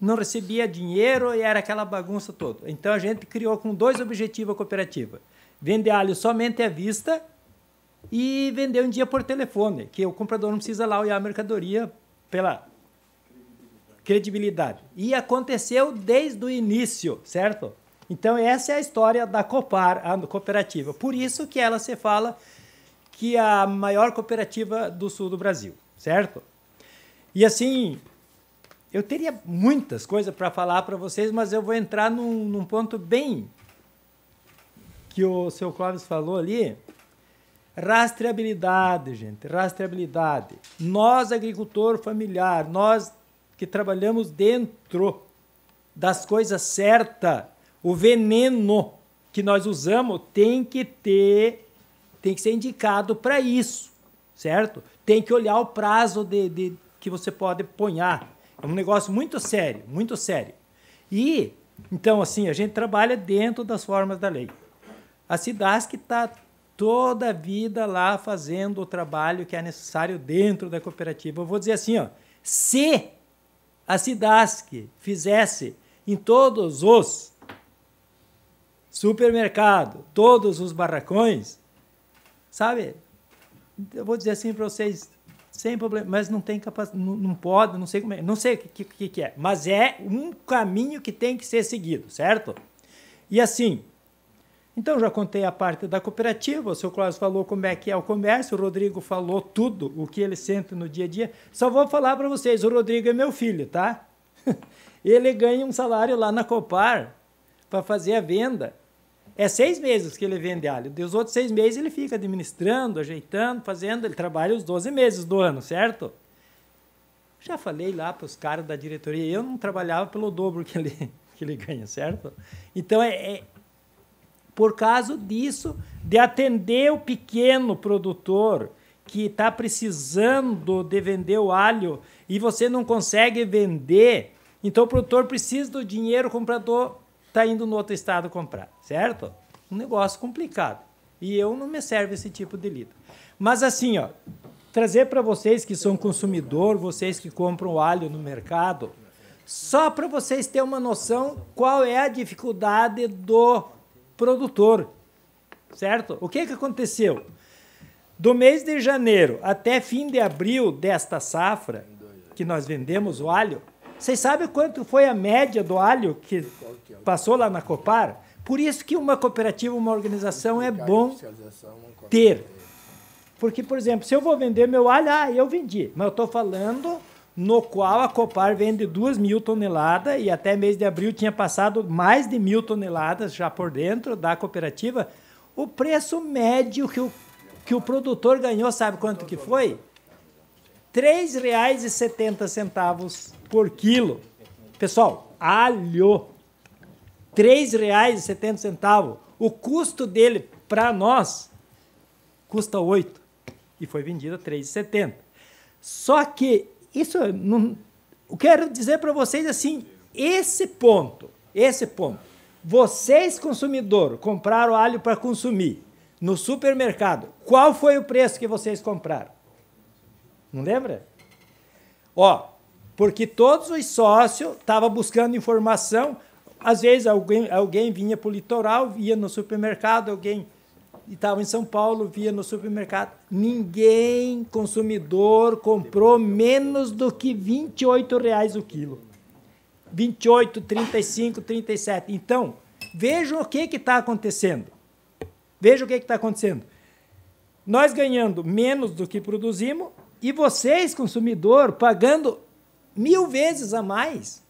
não recebia dinheiro e era aquela bagunça toda. Então a gente criou com dois objetivos a cooperativa: vender alho somente à vista e vender um dia por telefone, que o comprador não precisa lá olhar a mercadoria pela credibilidade. E aconteceu desde o início, certo? Então essa é a história da Copar, a cooperativa. Por isso que ela se fala que é a maior cooperativa do sul do Brasil, certo? E assim, eu teria muitas coisas para falar para vocês, mas eu vou entrar num, num, ponto bem que o seu Clóvis falou ali. Rastreabilidade, gente, rastreabilidade. Nós, agricultor familiar, nós que trabalhamos dentro das coisas certas, o veneno que nós usamos tem que ter, tem que ser indicado para isso, certo? Tem que olhar o prazo de, de que você pode ponhar. É um negócio muito sério, muito sério. E, então, assim, a gente trabalha dentro das formas da lei. A SIDASC está toda a vida lá fazendo o trabalho que é necessário dentro da cooperativa. Eu vou dizer assim, ó, se a SIDASC fizesse em todos os supermercado, todos os barracões, sabe? Eu vou dizer assim para vocês, sem problema, mas não tem capacidade, não, não, pode, não sei como é, não sei o que, que, que é, mas é um caminho que tem que ser seguido, certo? E assim, então já contei a parte da cooperativa, o seu Cláudio falou como é que é o comércio, o Rodrigo falou tudo o que ele sente no dia a dia. Só vou falar para vocês, o Rodrigo é meu filho, tá? Ele ganha um salário lá na Copar para fazer a venda. É seis meses que ele vende alho. Dos outros seis meses ele fica administrando, ajeitando, fazendo. Ele trabalha os 12 meses do ano, certo? Já falei lá para os caras da diretoria, eu não trabalhava pelo dobro que ele, que ele ganha, certo? Então, é, é por causa disso, de atender o pequeno produtor que está precisando de vender o alho e você não consegue vender, então o produtor precisa do dinheiro, o comprador está indo no outro estado comprar, certo? Um negócio complicado. E eu não me serve esse tipo de lido. Mas assim, ó, trazer para vocês que são consumidor, vocês que compram alho no mercado, só para vocês terem uma noção qual é a dificuldade do produtor, certo? O que, que aconteceu? Do mês de janeiro até fim de abril desta safra, que nós vendemos o alho, vocês sabem quanto foi a média do alho que passou lá na Copar? Por isso que uma cooperativa, uma organização é bom ter. Porque, por exemplo, se eu vou vender meu alho, ah, eu vendi. Mas eu estou falando no qual a Copar vende 2 mil toneladas e até mês de abril tinha passado mais de mil toneladas já por dentro da cooperativa. O preço médio que o, que o produtor ganhou, sabe quanto que foi? R$ 3,70 por quilo. Pessoal, alho, R$ 3,70. O custo dele para nós custa 8 e foi vendido a 3,70. Só que isso não, eu quero dizer para vocês é assim, esse ponto, esse ponto. Vocês consumidor compraram alho para consumir no supermercado. Qual foi o preço que vocês compraram? Não lembra? Ó, porque todos os sócios estavam buscando informação. Às vezes alguém, alguém vinha para o litoral, via no supermercado, alguém estava em São Paulo, via no supermercado. Ninguém consumidor comprou menos do que R$ reais o quilo. 28, 35, 37. Então, vejam o que está acontecendo. Vejam o que está acontecendo. Nós ganhando menos do que produzimos e vocês, consumidor, pagando mil vezes a mais.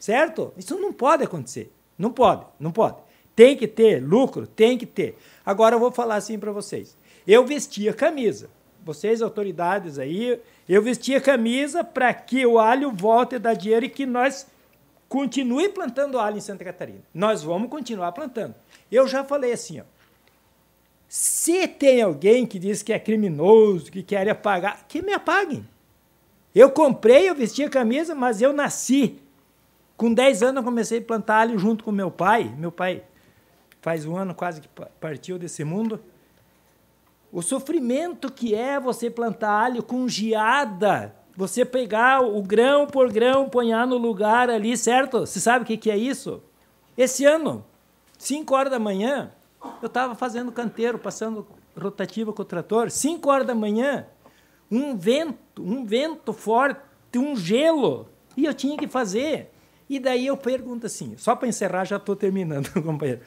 Certo? Isso não pode acontecer. Não pode, não pode. Tem que ter lucro, tem que ter. Agora eu vou falar assim para vocês. Eu vestia camisa. Vocês, autoridades aí, eu vestia camisa para que o alho volte a dar dinheiro e que nós continue plantando alho em Santa Catarina. Nós vamos continuar plantando. Eu já falei assim, ó. Se tem alguém que diz que é criminoso, que quer apagar, que me apaguem. Eu comprei, eu vesti a camisa, mas eu nasci. Com 10 anos eu comecei a plantar alho junto com meu pai. Meu pai faz um ano quase que partiu desse mundo. O sofrimento que é você plantar alho com geada, você pegar o grão por grão, ponhar no lugar ali, certo? Você sabe o que, que é isso? Esse ano, 5 horas da manhã, eu estava fazendo canteiro, passando rotativa com o trator. 5 horas da manhã, um vento um vento forte, um gelo, e eu tinha que fazer. E daí eu pergunto assim, só para encerrar, já estou terminando, companheiro.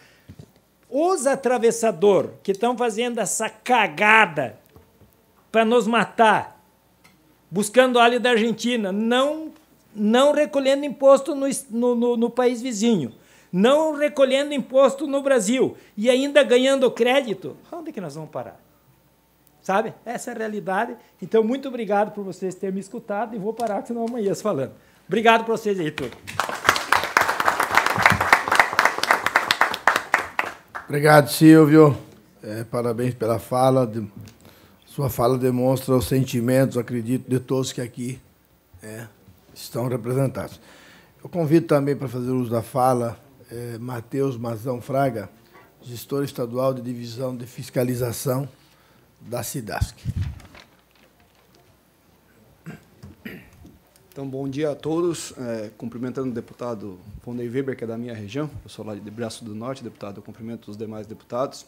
Os atravessador que estão fazendo essa cagada para nos matar, buscando óleo da Argentina, não, não recolhendo imposto no, no, no país vizinho, não recolhendo imposto no Brasil e ainda ganhando crédito, onde é que nós vamos parar? Sabe? Essa é a realidade. Então, muito obrigado por vocês terem me escutado e vou parar, senão amanhã se falando. Obrigado para vocês aí, tudo. Obrigado, Silvio. É, parabéns pela fala. Sua fala demonstra os sentimentos, acredito, de todos que aqui é, estão representados. Eu convido também para fazer uso da fala é, Matheus Mazão Fraga, gestor estadual de divisão de fiscalização da SIDASC. Então, bom dia a todos. É, cumprimentando o deputado Vonei Weber, que é da minha região, eu sou lá de Braço do Norte, deputado, eu cumprimento os demais deputados.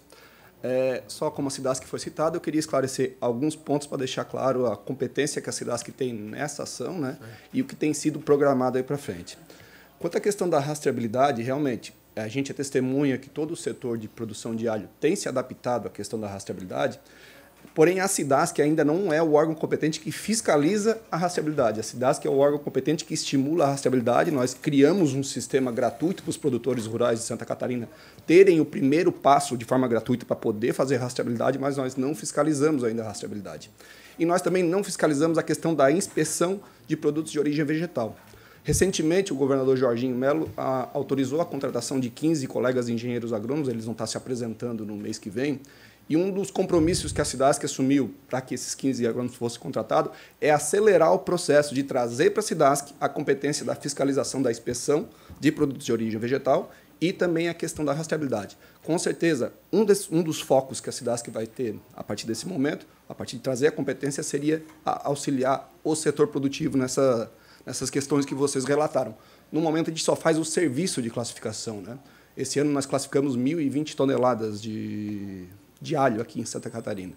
É, só como a SIDASC foi citada, eu queria esclarecer alguns pontos para deixar claro a competência que a SIDASC tem nessa ação né, e o que tem sido programado aí para frente. Quanto à questão da rastreabilidade, realmente, a gente é testemunha que todo o setor de produção de alho tem se adaptado à questão da rastreabilidade, Porém, a CIDASC que ainda não é o órgão competente que fiscaliza a rastreabilidade. A CIDASC que é o órgão competente que estimula a rastreabilidade. Nós criamos um sistema gratuito para os produtores rurais de Santa Catarina terem o primeiro passo de forma gratuita para poder fazer rastreabilidade, mas nós não fiscalizamos ainda a rastreabilidade. E nós também não fiscalizamos a questão da inspeção de produtos de origem vegetal. Recentemente, o governador Jorginho Melo ah, autorizou a contratação de 15 colegas engenheiros agrônomos, eles vão estar se apresentando no mês que vem, e um dos compromissos que a Cidasc assumiu para que esses 15 agrônomos fossem contratados é acelerar o processo de trazer para a Cidasc a competência da fiscalização da inspeção de produtos de origem vegetal e também a questão da rastreabilidade. Com certeza, um, des, um dos focos que a Cidasc vai ter a partir desse momento, a partir de trazer a competência, seria a auxiliar o setor produtivo nessa, nessas questões que vocês relataram. No momento, a gente só faz o serviço de classificação. Né? Esse ano, nós classificamos 1.020 toneladas de de alho aqui em Santa Catarina.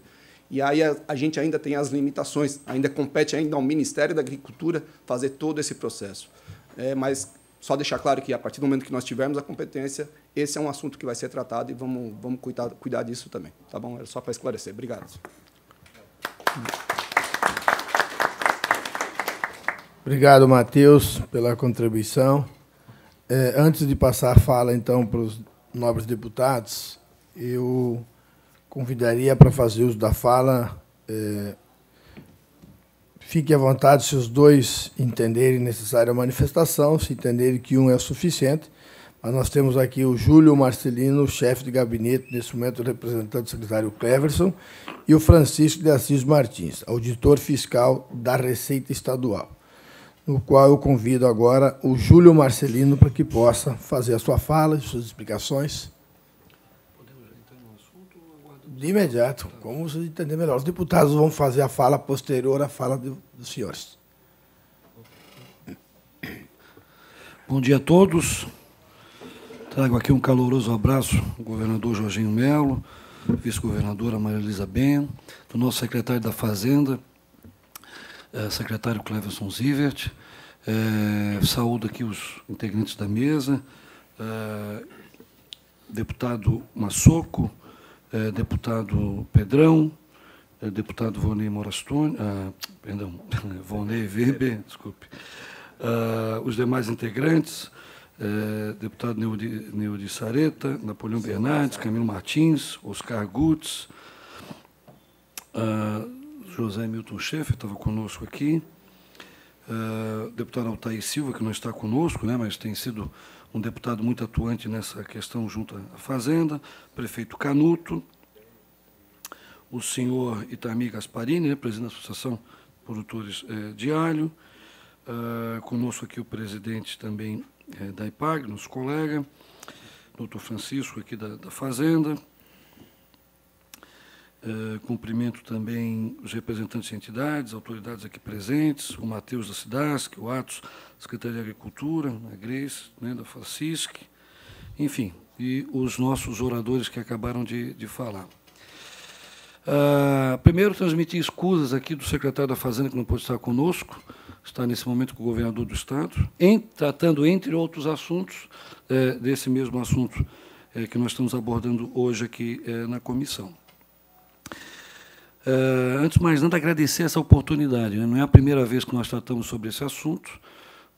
E aí a, a, gente ainda tem as limitações, ainda compete ainda ao Ministério da Agricultura fazer todo esse processo. É, mas só deixar claro que a partir do momento que nós tivermos a competência, esse é um assunto que vai ser tratado e vamos, vamos cuidar, cuidar disso também. Tá bom? Era só para esclarecer. Obrigado. Obrigado, Matheus, pela contribuição. É, antes de passar a fala, então, para os nobres deputados, eu convidaria para fazer uso da fala. É, fique à vontade se os dois entenderem necessária a manifestação, se entenderem que um é suficiente. Mas nós temos aqui o Júlio Marcelino, chefe de gabinete, nesse momento representante do secretário Cleverson, e o Francisco de Assis Martins, auditor fiscal da Receita Estadual, no qual eu convido agora o Júlio Marcelino para que possa fazer a sua fala, suas explicações. De imediato, como vocês entender melhor. Os deputados vão fazer a fala posterior à fala dos senhores. Bom dia a todos. Trago aqui um caloroso abraço ao governador Jorginho Melo, vice-governadora Maria Elisa Ben, do nosso secretário da Fazenda, eh, secretário Cleverson Zivert. Eh, saúdo aqui os integrantes da mesa, eh, deputado Massoco, eh, deputado Pedrão, eh, deputado Vonei Morastoni, ah, perdão, Vonei Weber, desculpe, ah, os demais integrantes, eh, deputado Neudi, Neuri Sareta, Napoleão Bernardes, Camilo Martins, Oscar Gutz, ah, José Milton Schaeffer, estava conosco aqui, ah, deputado Altair Silva, que não está conosco, né, mas tem sido um deputado muito atuante nessa questão junto à Fazenda, prefeito Canuto, o senhor Itami Gasparini, né, presidente da Associação de Produtores eh, de Alho, uh, conosco aqui o presidente também eh, da IPAG, nosso colega, doutor Francisco, aqui da, da Fazenda. Uh, cumprimento também os representantes de entidades, autoridades aqui presentes, o Matheus da Cidasc, o Atos Secretaria de Agricultura, a Grace, né, da FACISC, enfim, e os nossos oradores que acabaram de, de falar. Ah, primeiro, transmitir escusas aqui do secretário da Fazenda, que não pôde estar conosco, está nesse momento com o governador do Estado, em, tratando, entre outros assuntos, é, desse mesmo assunto é, que nós estamos abordando hoje aqui é, na comissão. Ah, antes de mais nada, agradecer essa oportunidade. Né? Não é a primeira vez que nós tratamos sobre esse assunto,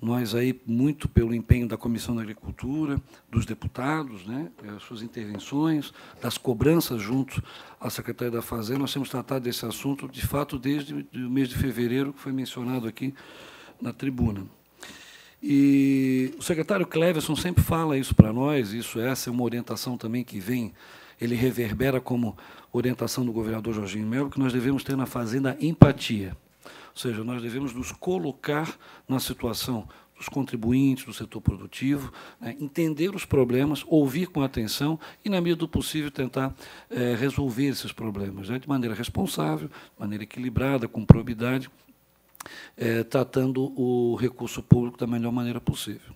nós aí muito pelo empenho da Comissão da Agricultura, dos deputados, né, eh, suas intervenções, das cobranças junto à Secretaria da Fazenda, nós temos tratado desse assunto, de fato, desde o mês de fevereiro, que foi mencionado aqui na tribuna. E o secretário Cleverson sempre fala isso para nós, isso essa é uma orientação também que vem, ele reverbera como orientação do governador Jorginho Melo, que nós devemos ter na Fazenda empatia. Ou seja, nós devemos nos colocar na situação dos contribuintes, do setor produtivo, né, entender os problemas, ouvir com atenção e, na medida do possível, tentar é, resolver esses problemas né, de maneira responsável, de maneira equilibrada, com probidade, é, tratando o recurso público da melhor maneira possível.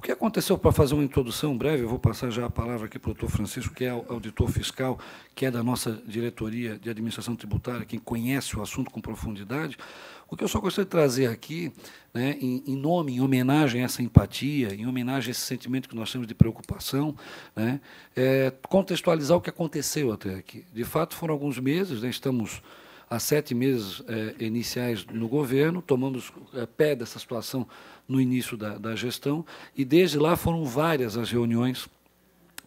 O que aconteceu, para fazer uma introdução breve, eu vou passar já a palavra aqui para o doutor Francisco, que é auditor fiscal, que é da nossa diretoria de administração tributária, quem conhece o assunto com profundidade. O que eu só gostaria de trazer aqui, né, em, nome, em homenagem a essa empatia, em homenagem a esse sentimento que nós temos de preocupação, né, é contextualizar o que aconteceu até aqui. De fato, foram alguns meses, né, estamos há sete meses é, iniciais no governo, tomamos é, pé dessa situação no início da, da gestão, e desde lá foram várias as reuniões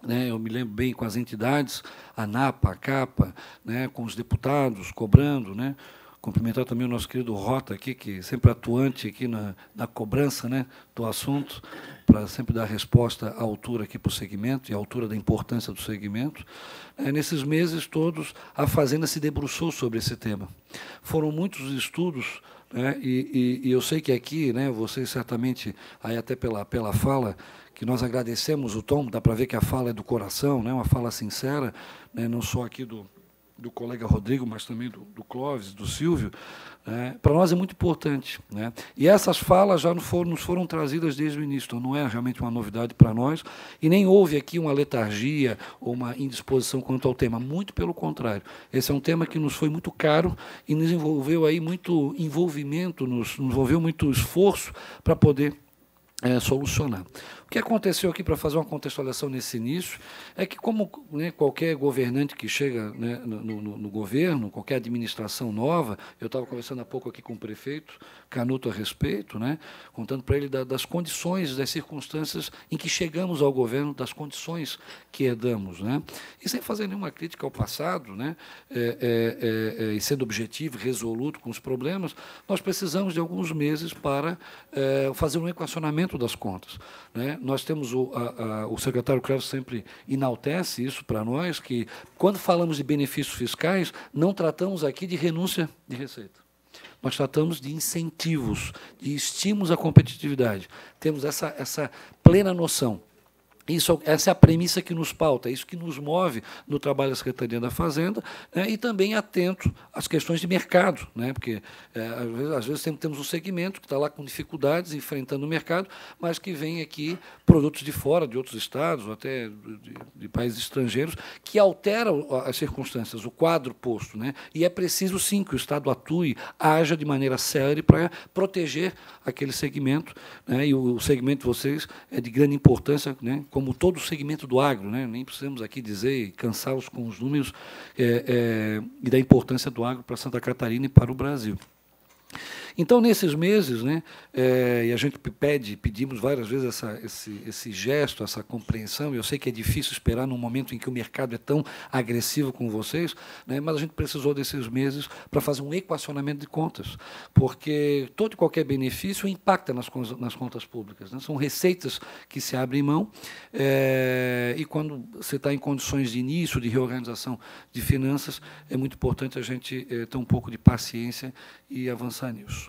né? eu me lembro bem com as entidades, a NAPA, a CAPA, né, com os deputados, cobrando, né, Cumprimentar também o nosso querido Rota aqui, que é sempre atuante aqui na, na cobrança né, do assunto, para sempre dar resposta à altura aqui para o segmento e à altura da importância do segmento. É, nesses meses todos, a Fazenda se debruçou sobre esse tema. Foram muitos estudos né e, e, e, eu sei que aqui, né, vocês certamente, aí até pela, pela fala, que nós agradecemos o Tom, dá para ver que a fala é do coração, né, uma fala sincera, né, não só aqui do, do colega Rodrigo, mas também do, do Clóvis, do Silvio, né, para nós é muito importante. Né? E essas falas já nos foram, nos foram trazidas desde o início, então não é realmente uma novidade para nós, e nem houve aqui uma letargia ou uma indisposição quanto ao tema, muito pelo contrário. Esse é um tema que nos foi muito caro e nos envolveu aí muito envolvimento, nos, nos envolveu muito esforço para poder é, solucionar que aconteceu aqui, para fazer uma contextualização nesse início, é que, como né, qualquer governante que chega né, no, no, no, governo, qualquer administração nova, eu estava conversando há pouco aqui com o prefeito Canuto a respeito, né, contando para ele da, das condições, das circunstâncias em que chegamos ao governo, das condições que herdamos. Né, e sem fazer nenhuma crítica ao passado, né, é, é, é, é e sendo objetivo, resoluto com os problemas, nós precisamos de alguns meses para é, fazer um equacionamento das contas. Né, nós temos o, a, a, o secretário Creves sempre enaltece isso para nós, que quando falamos de benefícios fiscais, não tratamos aqui de renúncia de receita. Nós tratamos de incentivos, de estímulos à competitividade. Temos essa, essa plena noção. Isso, é essa é a premissa que nos pauta, é isso que nos move no trabalho da Secretaria da Fazenda né, e também atento às questões de mercado, né, porque é, às, vezes, às vezes temos um segmento que está lá com dificuldades, enfrentando o mercado, mas que vem aqui produtos de fora, de outros estados, ou até de, de, países estrangeiros, que alteram as circunstâncias, o quadro posto. Né, e é preciso, sim, que o Estado atue, haja de maneira séria para proteger aquele segmento, né, e o, segmento de vocês é de grande importância, né, como todo o segmento do agro, né? nem precisamos aqui dizer, cansá-los com os números é, é, e da importância do agro para Santa Catarina e para o Brasil. Então, nesses meses, né, é, e a gente pede, pedimos várias vezes essa, esse, esse gesto, essa compreensão, eu sei que é difícil esperar num momento em que o mercado é tão agressivo com vocês, né, mas a gente precisou desses meses para fazer um equacionamento de contas, porque todo e qualquer benefício impacta nas, nas contas públicas. Né, são receitas que se abrem mão, é, e quando você está em condições de início, de reorganização de finanças, é muito importante a gente é, ter um pouco de paciência e avançar nisso.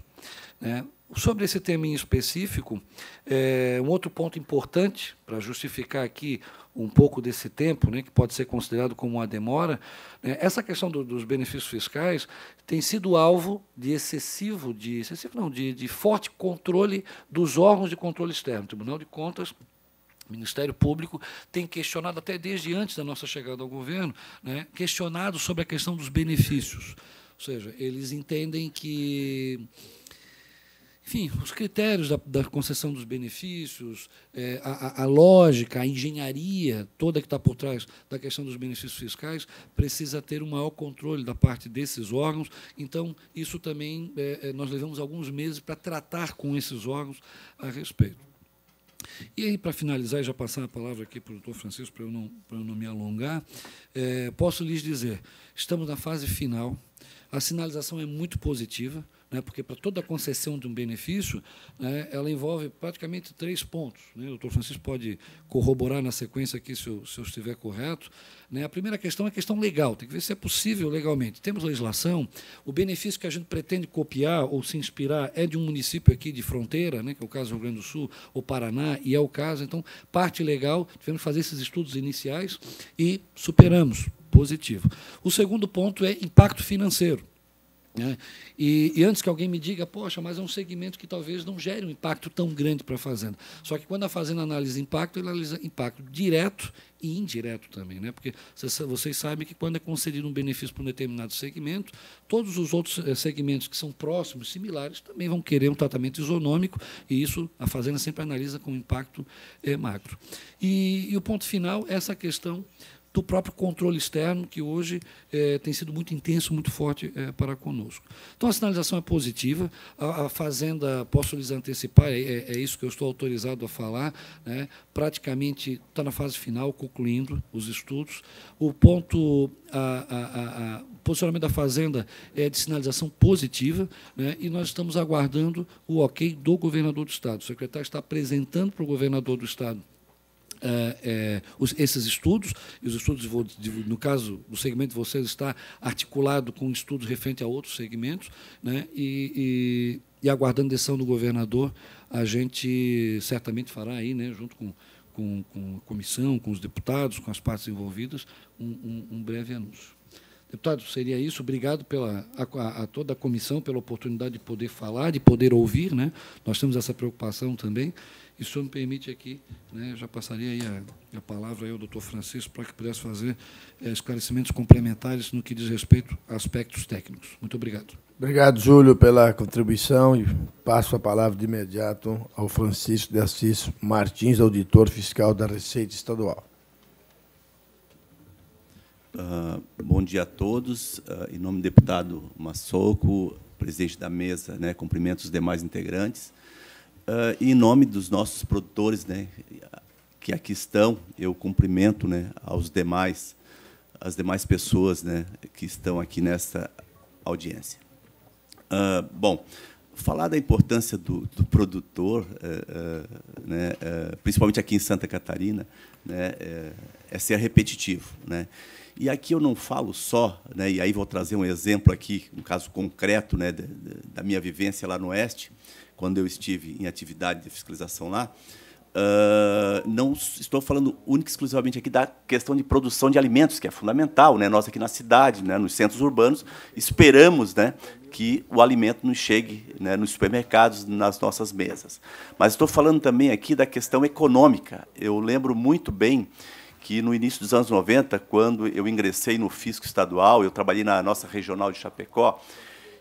Né? Sobre esse tema em específico, é, um outro ponto importante para justificar aqui um pouco desse tempo, né, que pode ser considerado como uma demora, né, essa questão do, dos benefícios fiscais tem sido alvo de excessivo, de excessivo não, de, de forte controle dos órgãos de controle externo, Tribunal de Contas, Ministério Público tem questionado até desde antes da nossa chegada ao governo, né, questionado sobre a questão dos benefícios, ou seja, eles entendem que enfim, os critérios da, da concessão dos benefícios, é, a, a, lógica, a engenharia toda que está por trás da questão dos benefícios fiscais, precisa ter um maior controle da parte desses órgãos. Então, isso também, é, é, nós levamos alguns meses para tratar com esses órgãos a respeito. E aí, para finalizar, e já passar a palavra aqui para o doutor Francisco, para eu não, para eu não me alongar, é, posso lhes dizer, estamos na fase final, a sinalização é muito positiva, né, porque para toda a concessão de um benefício, né, ela envolve praticamente três pontos. Né, o doutor Francisco pode corroborar na sequência aqui, se eu, se eu estiver correto. Né, a primeira questão é a questão legal, tem que ver se é possível legalmente. Temos legislação, o benefício que a gente pretende copiar ou se inspirar é de um município aqui de fronteira, né, que é o caso do Rio Grande do Sul, ou Paraná, e é o caso. Então, parte legal, tivemos que fazer esses estudos iniciais e superamos positivo. O segundo ponto é impacto financeiro. Né? E, e, antes que alguém me diga, poxa, mas é um segmento que talvez não gere um impacto tão grande para a fazenda. Só que quando a fazenda analisa impacto, ela analisa impacto direto e indireto também, né? porque vocês sabem que quando é concedido um benefício para um determinado segmento, todos os outros eh, segmentos que são próximos, similares, também vão querer um tratamento isonômico, e isso a fazenda sempre analisa com impacto é, macro. E, e o ponto final é essa questão do próprio controle externo, que hoje é, tem sido muito intenso, muito forte é, para conosco. Então, a sinalização é positiva, a, a Fazenda, posso lhes antecipar, é, é, é isso que eu estou autorizado a falar, né, praticamente está na fase final, concluindo os estudos. O ponto, a, a, a posicionamento da Fazenda é de sinalização positiva, né, e nós estamos aguardando o ok do governador do Estado. O secretário está apresentando para o governador do Estado é, é, os, esses estudos, e os estudos, de, no caso do segmento de vocês, está articulado com estudos referente a outros segmentos, né? e, e, e aguardando a decisão do governador, a gente certamente fará aí, né, junto com, com, com a comissão, com os deputados, com as partes envolvidas, um, um, um breve anúncio. Deputado, seria isso. Obrigado pela, a, a, toda a comissão pela oportunidade de poder falar, de poder ouvir. Né? Nós temos essa preocupação também. E se me permite aqui, né, já passaria aí a, a palavra aí ao doutor Francisco para que pudesse fazer é, esclarecimentos complementares no que diz respeito a aspectos técnicos. Muito obrigado. Obrigado, Júlio, pela contribuição e passo a palavra de imediato ao Francisco de Assis Martins, auditor fiscal da Receita Estadual. Uh, bom dia a todos. Uh, em nome do deputado Massoco, presidente da mesa, né, cumprimento os demais integrantes. Uh, em nome dos nossos produtores, né, que aqui estão, eu cumprimento, né, aos demais, as demais pessoas, né, que estão aqui nesta audiência. Uh, bom, falar da importância do, do produtor, uh, né, eh, principalmente aqui em Santa Catarina, né, é ser repetitivo, né. E aqui eu não falo só, né, e aí vou trazer um exemplo aqui, um caso concreto, né, da, da minha vivência lá no Oeste quando eu estive em atividade de fiscalização lá, Uh, não estou falando única e exclusivamente aqui da questão de produção de alimentos, que é fundamental. Né? Nós aqui na cidade, né, nos centros urbanos, esperamos né, que o alimento nos chegue né, nos supermercados, nas nossas mesas. Mas estou falando também aqui da questão econômica. Eu lembro muito bem que no início dos anos 90, quando eu ingressei no fisco estadual, eu trabalhei na nossa regional de Chapecó,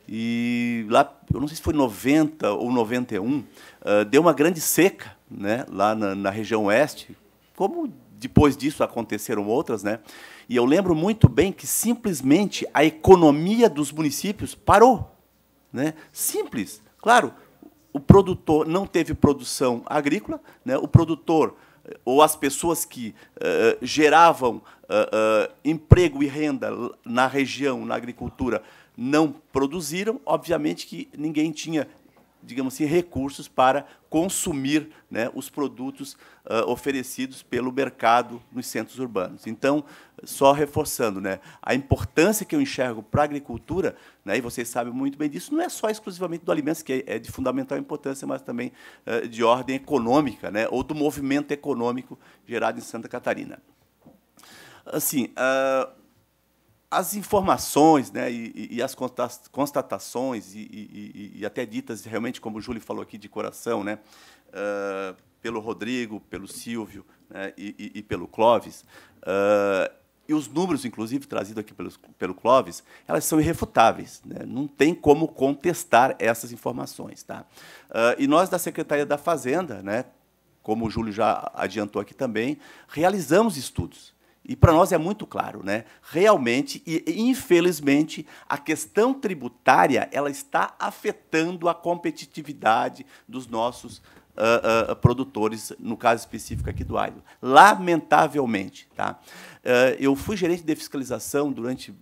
e lá, eu não sei se foi 90 ou 91, uh, ah, deu uma grande seca né, lá na, na região oeste, como depois disso aconteceram outras, né? E eu lembro muito bem que simplesmente a economia dos municípios parou, né? Simples. Claro, o produtor não teve produção agrícola, né? O produtor eh, ou as pessoas que uh, geravam uh, uh, emprego e renda na região, na agricultura, não produziram, obviamente que ninguém tinha digamos assim, recursos para consumir né, os produtos uh, oferecidos pelo mercado nos centros urbanos. Então, só reforçando, né, a importância que eu enxergo para a agricultura, né, e vocês sabem muito bem disso, não é só exclusivamente do alimento, que é, é, de fundamental importância, mas também uh, de ordem econômica, né, ou do movimento econômico gerado em Santa Catarina. Assim, uh, as informações né, e, e as constatações, e, e, e, até ditas realmente, como o Júlio falou aqui, de coração, né, uh, pelo Rodrigo, pelo Silvio né, e, pelo Clóvis, uh, e os números, inclusive, trazidos aqui pelo, pelo Clóvis, elas são irrefutáveis. Né? Não tem como contestar essas informações. Tá? Uh, e nós, da Secretaria da Fazenda, né, como o Júlio já adiantou aqui também, realizamos estudos. E para nós é muito claro, né? Realmente e infelizmente a questão tributária ela está afetando a competitividade dos nossos uh, uh, produtores, no caso específico aqui do alho. Lamentavelmente, tá? Uh, eu fui gerente de fiscalização durante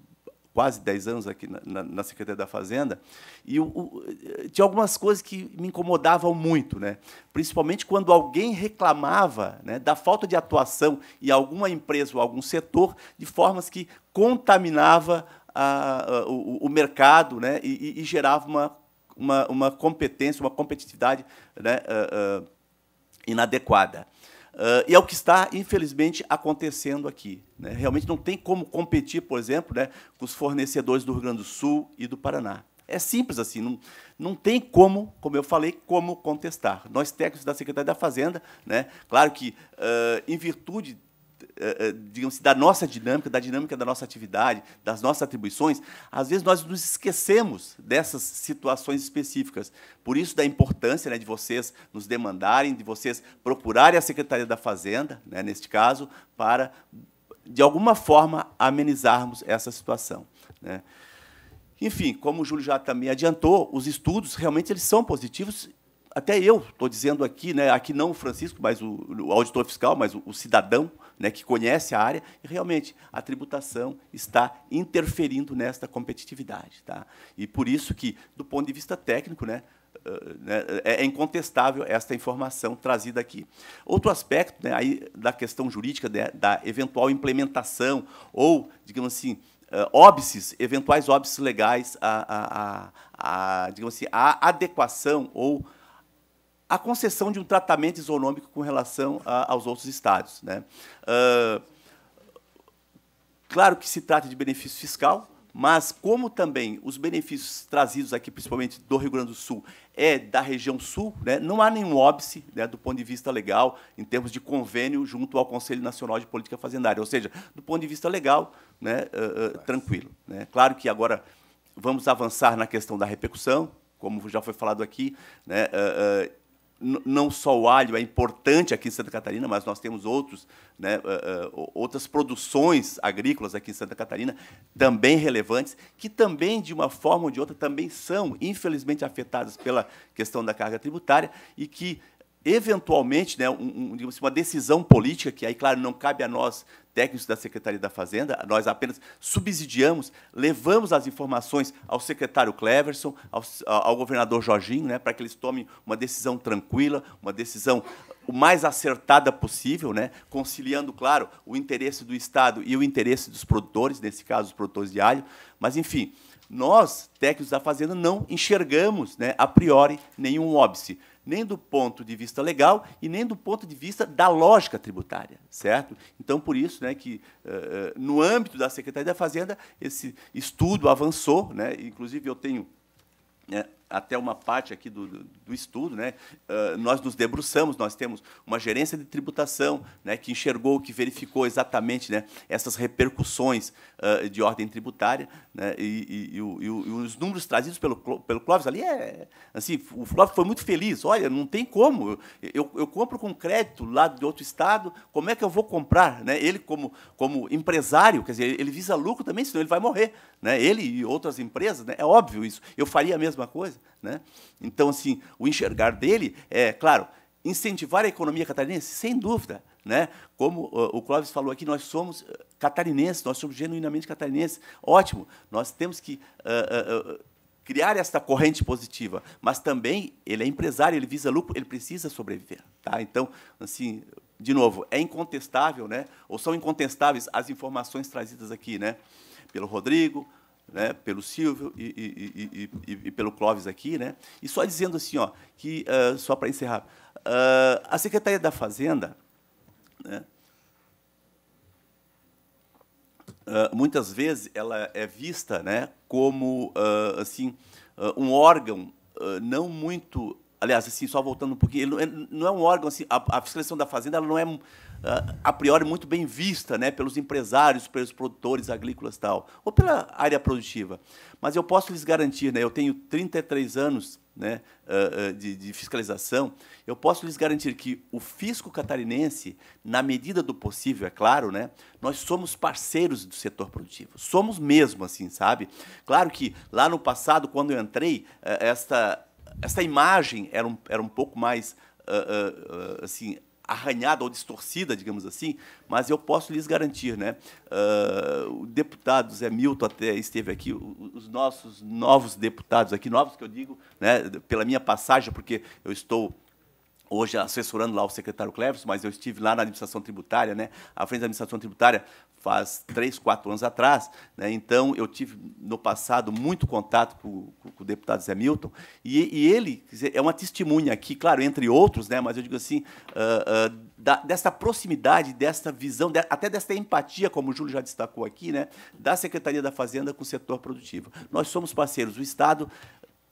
quase 10 anos aqui na, na, na Secretaria da Fazenda, e o, o, tinha algumas coisas que me incomodavam muito, né? principalmente quando alguém reclamava né, da falta de atuação em alguma empresa ou algum setor, de formas que contaminava a, a, o, o, mercado né, e, e, e gerava uma, uma, uma, competência, uma competitividade né, ah, ah, inadequada. Uh, e é o que está, infelizmente, acontecendo aqui. Né? Realmente não tem como competir, por exemplo, né, com os fornecedores do Rio Grande do Sul e do Paraná. É simples assim, não, não tem como, como eu falei, como contestar. Nós técnicos da Secretaria da Fazenda, né, claro que uh, em virtude eh, eh, digamos assim, da nossa dinâmica, da dinâmica da nossa atividade, das nossas atribuições, às vezes nós nos esquecemos dessas situações específicas. Por isso da importância né, de vocês nos demandarem, de vocês procurarem a Secretaria da Fazenda, né, neste caso, para, de alguma forma, amenizarmos essa situação. Né? Enfim, como o Júlio já também adiantou, os estudos realmente eles são positivos até eu estou dizendo aqui, né, aqui não o Francisco, mas o, o auditor fiscal, mas o, o cidadão, né, que conhece a área, e realmente a tributação está interferindo nesta competitividade. Tá? E por isso que, do ponto de vista técnico, né, ah, né é, é incontestável esta informação trazida aqui. Outro aspecto né, aí da questão jurídica, da eventual implementação ou, digamos assim, ah, óbices, eventuais óbices legais a, a, a, a digamos assim, a adequação ou a concessão de um tratamento isonômico com relação a, aos outros estados. Né? Uh, claro que se trata de benefício fiscal, mas como também os benefícios trazidos aqui, principalmente do Rio Grande do Sul, é da região sul, né, não há nenhum óbice né, do ponto de vista legal em termos de convênio junto ao Conselho Nacional de Política Fazendária. Ou seja, do ponto de vista legal, né, uh, uh, tranquilo. Né. Claro que agora vamos avançar na questão da repercussão, como já foi falado aqui, uh, não só o alho é importante aqui em Santa Catarina, mas nós temos outros, né, eh, eh, outras produções agrícolas aqui em Santa Catarina também relevantes, que também, de uma forma ou de outra, também são, infelizmente, afetadas pela questão da carga tributária e que eventualmente, né, um, um, assim, uma decisão política, que aí, claro, não cabe a nós, técnicos da Secretaria da Fazenda, nós apenas subsidiamos, levamos as informações ao secretário Cleverson, ao, ao governador Jorginho, né, para que eles tomem uma decisão tranquila, uma decisão o mais acertada possível, né, conciliando, claro, o interesse do Estado e o interesse dos produtores, nesse caso, os produtores de alho, mas, enfim, nós, técnicos da Fazenda, não enxergamos né, a priori nenhum óbice nem do ponto de vista legal e nem do ponto de vista da lógica tributária, certo? Então, por isso, né, que eh, eh, no âmbito da Secretaria da Fazenda esse estudo avançou, né? Inclusive eu tenho né, até uma parte aqui do, do, estudo, né, uh, nós nos debruçamos, nós temos uma gerência de tributação né, que enxergou, que verificou exatamente né, essas repercussões uh, de ordem tributária né, e, e, e, e, os números trazidos pelo, pelo Clóvis ali, é, assim, o Clóvis foi muito feliz, olha, não tem como, eu, eu, eu compro com crédito lá de outro estado, como é que eu vou comprar? Né? Ele, como, como empresário, quer dizer, ele visa lucro também, senão ele vai morrer. Né? Ele e outras empresas, né? é óbvio isso. Eu faria a mesma coisa. Né? Então, assim, o enxergar dele é, claro, incentivar a economia catarinense, sem dúvida. Né? Como ah, o Clóvis falou aqui, nós somos ah, catarinenses, nós somos genuinamente catarinenses. Ótimo, nós temos que uh, uh, criar esta corrente positiva, mas também ele é empresário, ele visa lucro, ele precisa sobreviver. Tá? Então, assim, de novo, é incontestável, né? ou são incontestáveis as informações trazidas aqui né? pelo Rodrigo, né, pelo Silvio e, e, e, e, pelo Clóvis aqui, né? E só dizendo assim, ó, que uh, só para encerrar, uh, a Secretaria da Fazenda, né, uh, muitas vezes ela é vista, né, como assim um órgão não muito aliás, assim, só voltando um pouquinho, ele é, não, é um órgão, assim, a, a fiscalização da fazenda ela não é, ah, a priori, muito bem vista né, pelos empresários, pelos produtores agrícolas tal, ou pela área produtiva. Mas eu posso lhes garantir, né, eu tenho 33 anos né, ah, ah, de, de fiscalização, eu posso lhes garantir que o fisco catarinense, na medida do possível, é claro, né, nós somos parceiros do setor produtivo. Somos mesmo, assim, sabe? Claro que lá no passado, quando eu entrei, eh, esta essa imagem era um, era um pouco mais uh, uh, assim arranhada ou distorcida, digamos assim, mas eu posso lhes garantir, né? Uh, o deputado Zé Milton até esteve aqui, os nossos novos deputados aqui, novos que eu digo, né? Pela minha passagem, porque eu estou hoje assessorando lá o secretário Cleves, mas eu estive lá na administração tributária, né, à frente da administração tributária faz três, quatro anos atrás. Né, então, eu tive no passado muito contato com, com, com o deputado Zé Milton, e, e ele dizer, é uma testemunha aqui, claro, entre outros, né, mas eu digo assim, uh, uh, da, dessa proximidade, dessa visão, de, até dessa empatia, como o Júlio já destacou aqui, né, da Secretaria da Fazenda com o setor produtivo. Nós somos parceiros, o Estado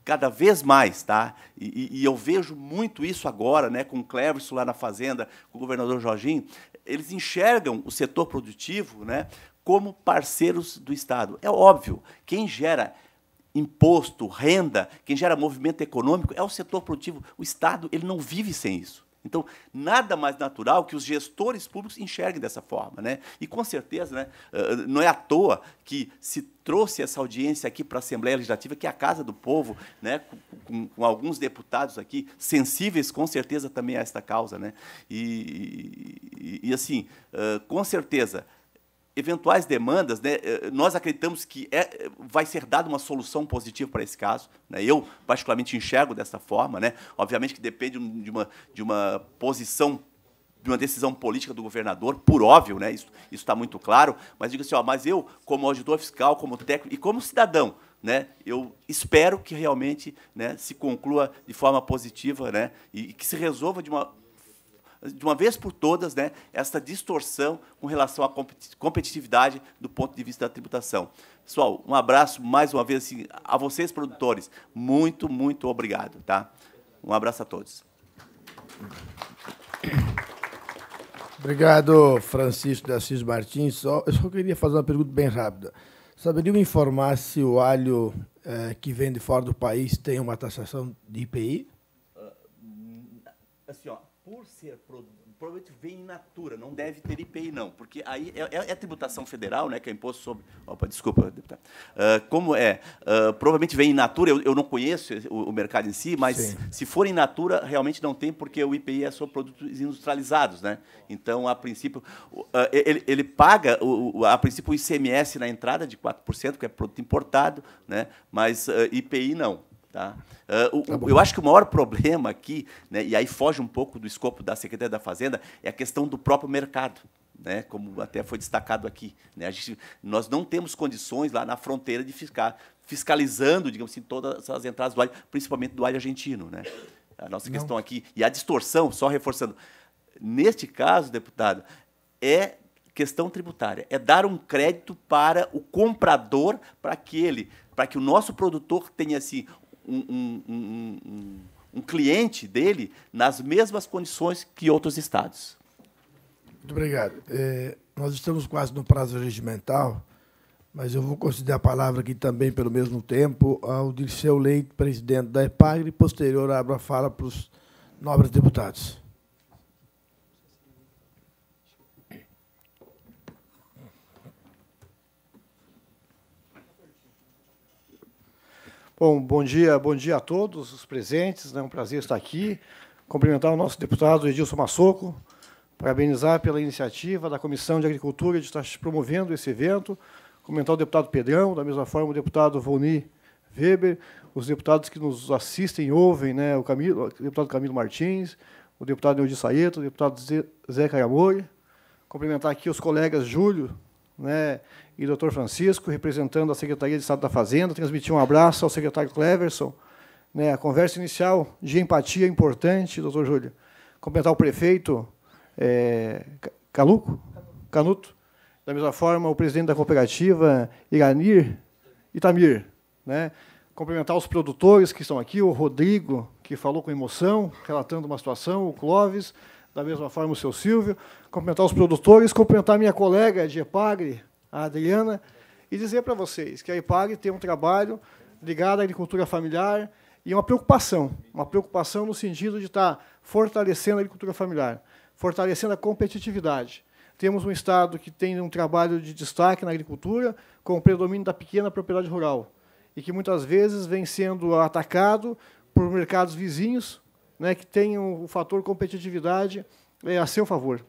cada vez mais, tá? E, e, eu vejo muito isso agora, né, com o Cleverson lá na fazenda, com o governador Jorginho, eles enxergam o setor produtivo, né, como parceiros do Estado. É óbvio, quem gera imposto, renda, quem gera movimento econômico é o setor produtivo. O Estado, ele não vive sem isso. Então, nada mais natural que os gestores públicos enxerguem dessa forma. Né? E com certeza, né, não é à toa que se trouxe essa audiência aqui para a Assembleia Legislativa, que é a Casa do Povo, né, com, com, alguns deputados aqui, sensíveis com certeza também a esta causa. Né? E, e, e assim, com certeza, eventuais demandas, né, eh, nós acreditamos que é, vai ser dada uma solução positiva para esse caso. Né? Eu, particularmente, enxergo dessa forma. Né? Obviamente que depende de uma, de uma posição de uma decisão política do governador, por óbvio, né? Isso está muito claro. Mas digo assim, ó, mas eu, como auditor fiscal, como técnico e como cidadão, né? Eu espero que realmente, né, se conclua de forma positiva, né? E, e que se resolva de uma de uma vez por todas, né, essa distorção com relação à competitividade do ponto de vista da tributação. Pessoal, um abraço mais uma vez assim, a vocês, produtores. Muito, muito obrigado. Tá? Um abraço a todos. Obrigado, Francisco de Assis Martins. Só, eu só queria fazer uma pergunta bem rápida. Saberia me informar se o alho é, que vem de fora do país tem uma taxação de IPI? Uh, ah, hum, assim, ó, por ser provavelmente vem in natura, não deve ter IPI, não, porque aí é, é, é tributação federal, né, que é imposto sobre. Opa, desculpa, deputado. Uh, como é? Uh, provavelmente vem in natura, eu, eu não conheço o, o, mercado em si, mas Sim. se for in natura, realmente não tem, porque o IPI é sobre produtos industrializados, né? Então, a princípio, uh, ele, ele, paga, o, a princípio, o ICMS na entrada de 4%, que é produto importado, né? mas IPI não. Tá? Uh, o, tá eu acho que o maior problema aqui, né, e aí foge um pouco do escopo da Secretaria da Fazenda, é a questão do próprio mercado. Né, como até foi destacado aqui, né, a gente, nós não temos condições lá na fronteira de ficar fiscalizando, digamos assim, todas as entradas do alho, principalmente do alho argentino. Né? A nossa não. questão aqui, e a distorção, só reforçando, neste caso, deputado, é questão tributária, é dar um crédito para o comprador, para que ele, para que o nosso produtor tenha assim um, um, um, cliente dele nas mesmas condições que outros estados. Muito obrigado. É, nós estamos quase no prazo regimental, mas eu vou conceder a palavra aqui também, pelo mesmo tempo, ao Dirceu Leite, presidente da EPAGRE, e posterior abro a fala para os nobres deputados. Bom, bom dia, bom dia a todos os presentes. É um prazer estar aqui. Cumprimentar o nosso deputado Edilson Massoco, parabenizar pela iniciativa da Comissão de Agricultura de estar promovendo esse evento. Comentar o deputado Pedrão, da mesma forma o deputado Volni Weber, os deputados que nos assistem ouvem, né, o, Camilo, o deputado Camilo Martins, o deputado Neudi Saeta, o deputado Zé Caiamori. Cumprimentar aqui os colegas Júlio né, e doutor Dr. Francisco, representando a Secretaria de Estado da Fazenda, transmitir um abraço ao secretário Cleverson. Né, a conversa inicial de empatia importante, doutor Júlio. Comentar o prefeito é, Caluco, Canuto. Da mesma forma, o presidente da cooperativa, Iranir Itamir. Né? Cumprimentar os produtores que estão aqui, o Rodrigo, que falou com emoção, relatando uma situação, o Clóvis, da mesma forma o seu Silvio. Cumprimentar os produtores, cumprimentar minha colega de Epagre, a Adriana, e dizer para vocês que a IPAG tem um trabalho ligado à agricultura familiar e uma preocupação, uma preocupação no sentido de estar tá fortalecendo a agricultura familiar, fortalecendo a competitividade. Temos um Estado que tem um trabalho de destaque na agricultura, com o predomínio da pequena propriedade rural, e que muitas vezes vem sendo atacado por mercados vizinhos, né, que têm o um fator competitividade é, a seu favor.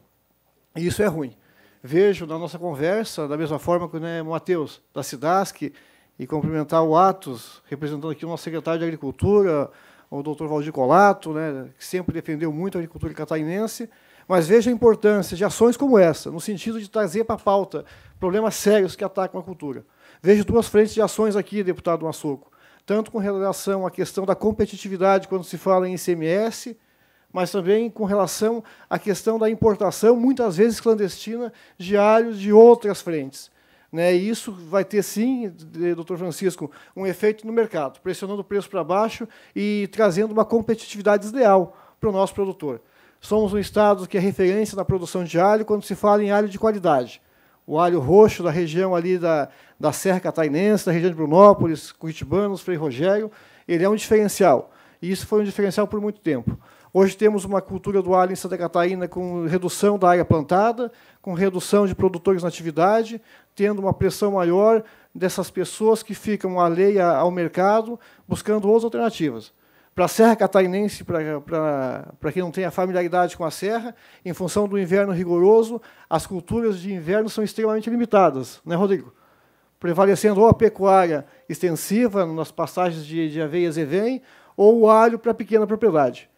E isso é ruim vejo na nossa conversa, da mesma forma que o né, Matheus, da SIDASC, e cumprimentar o Atos, representando aqui o nosso secretário de Agricultura, o doutor Valdir Colato, né, que sempre defendeu muito a agricultura catarinense, mas veja a importância de ações como essa, no sentido de trazer para a pauta problemas sérios que atacam a cultura. Vejo duas frentes de ações aqui, deputado Massoco, tanto com relação à questão da competitividade quando se fala em ICMS, mas também com relação à questão da importação, muitas vezes clandestina, de alho de outras frentes. Né? E isso vai ter, sim, doutor Francisco, um efeito no mercado, pressionando o preço para baixo e trazendo uma competitividade ideal para o nosso produtor. Somos um estado que é referência na produção de alho quando se fala em alho de qualidade. O alho roxo da região ali da, da Serra Catarinense, da região de Brunópolis, Curitibanos, Frei Rogério, ele é um diferencial. E isso foi um diferencial por muito tempo. Hoje temos uma cultura do alho em Santa Catarina com redução da área plantada, com redução de produtores na atividade, tendo uma pressão maior dessas pessoas que ficam alheia ao mercado, buscando outras alternativas. Para a Serra Catarinense, para, para, para quem não tem a familiaridade com a serra, em função do inverno rigoroso, as culturas de inverno são extremamente limitadas, né, Rodrigo? Prevalecendo ou a pecuária extensiva nas passagens de, de aveias e vem, ou o alho para pequena propriedade.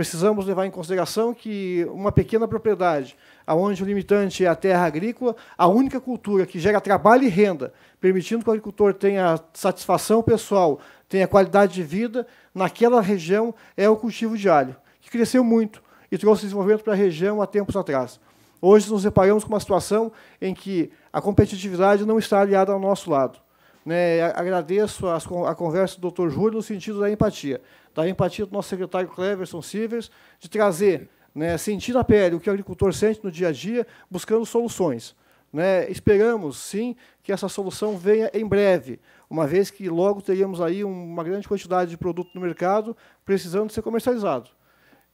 Precisamos levar em consideração que uma pequena propriedade, aonde o limitante é a terra agrícola, a única cultura que gera trabalho e renda, permitindo que o agricultor tenha satisfação pessoal, tenha qualidade de vida, naquela região é o cultivo de alho, que cresceu muito e trouxe desenvolvimento para a região há tempos atrás. Hoje nos deparamos com uma situação em que a competitividade não está aliada ao nosso lado. Né, agradeço a conversa do Dr. Júlio no sentido da empatia da empatia do nosso secretário Cleverson Sivers, de trazer, né, sentir na pele o que o agricultor sente no dia a dia, buscando soluções. Né? Esperamos, sim, que essa solução venha em breve, uma vez que logo teríamos aí uma grande quantidade de produto no mercado precisando ser comercializado.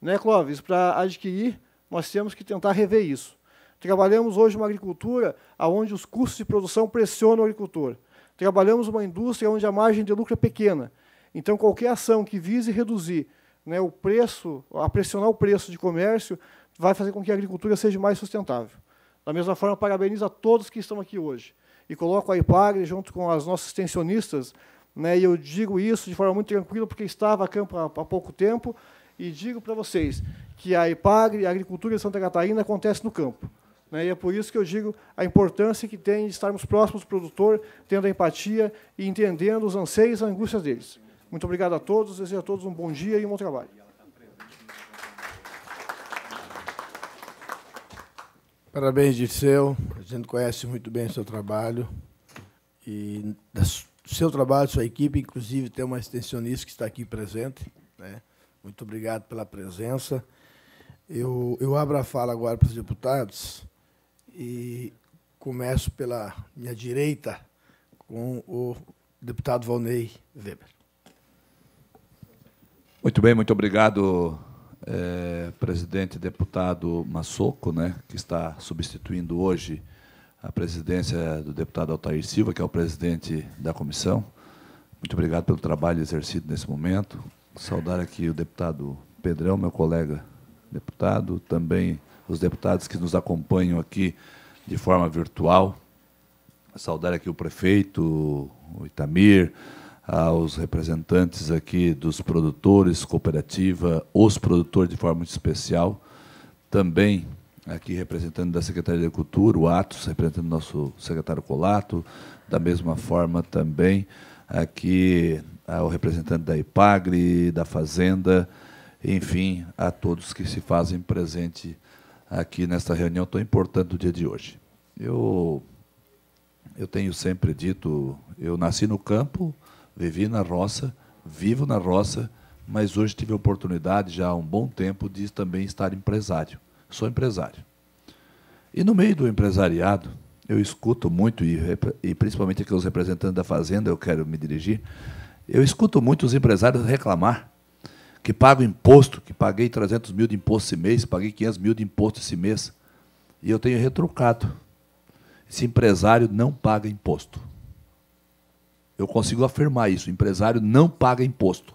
Né, Clóvis? Para adquirir, nós temos que tentar rever isso. Trabalhamos hoje uma agricultura onde os custos de produção pressionam o agricultor. Trabalhamos uma indústria onde a margem de lucro é pequena. Então, qualquer ação que vise reduzir né, o preço, a pressionar o preço de comércio, vai fazer com que a agricultura seja mais sustentável. Da mesma forma, parabenizo a todos que estão aqui hoje. E coloco a IPAGRE junto com as nossas extensionistas, né, e eu digo isso de forma muito tranquila, porque estava a campo há, há pouco tempo, e digo para vocês que a IPAGRE, a agricultura de Santa Catarina, acontece no campo. Né, e é por isso que eu digo a importância que tem de estarmos próximos do produtor, tendo a empatia e entendendo os anseios e angústias deles. Muito obrigado a todos, desejo a todos um bom dia e um bom trabalho. Parabéns, Dirceu. A gente conhece muito bem o seu trabalho. E do seu trabalho, sua equipe, inclusive tem uma extensionista que está aqui presente. Né? Muito obrigado pela presença. Eu, eu abro a fala agora para os deputados e começo pela minha direita com o deputado Valnei Weber. Muito bem, muito obrigado, é, presidente deputado Massoco, né, que está substituindo hoje a presidência do deputado Altair Silva, que é o presidente da comissão. Muito obrigado pelo trabalho exercido nesse momento. Saudar aqui o deputado Pedrão, meu colega deputado, também os deputados que nos acompanham aqui de forma virtual. Saudar aqui o prefeito, o Itamir, aos representantes aqui dos produtores, cooperativa, os produtores de forma muito especial, também aqui representando da Secretaria de Cultura, o Atos, representando nosso secretário Colato, da mesma forma também aqui ao ah, representante da IPAGRE, da Fazenda, enfim, a todos que se fazem presente aqui nesta reunião tão importante do dia de hoje. Eu, eu tenho sempre dito, eu nasci no campo, Vivi na roça, vivo na roça, mas hoje tive a oportunidade, já há um bom tempo, de também estar empresário. Sou empresário. E no meio do empresariado, eu escuto muito, e, principalmente aqui os representantes da Fazenda, eu quero me dirigir, eu escuto muito os empresários reclamar que pago imposto, que paguei 300 mil de imposto esse mês, paguei 500 mil de imposto esse mês, e eu tenho retrucado. Esse empresário não paga imposto. Eu consigo afirmar isso. O empresário não paga imposto.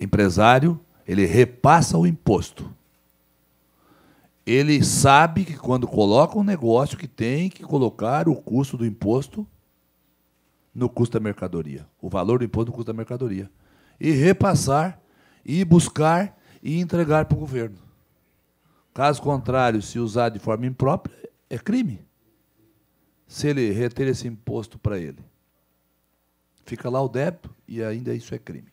O empresário, ele repassa o imposto. Ele sabe que quando coloca um negócio que tem que colocar o custo do imposto no custo da mercadoria, o valor do imposto no custo da mercadoria, e repassar e buscar e entregar para o governo. Caso contrário, se usar de forma imprópria, é crime se ele reter esse imposto para ele. Fica lá o débito e ainda isso é crime.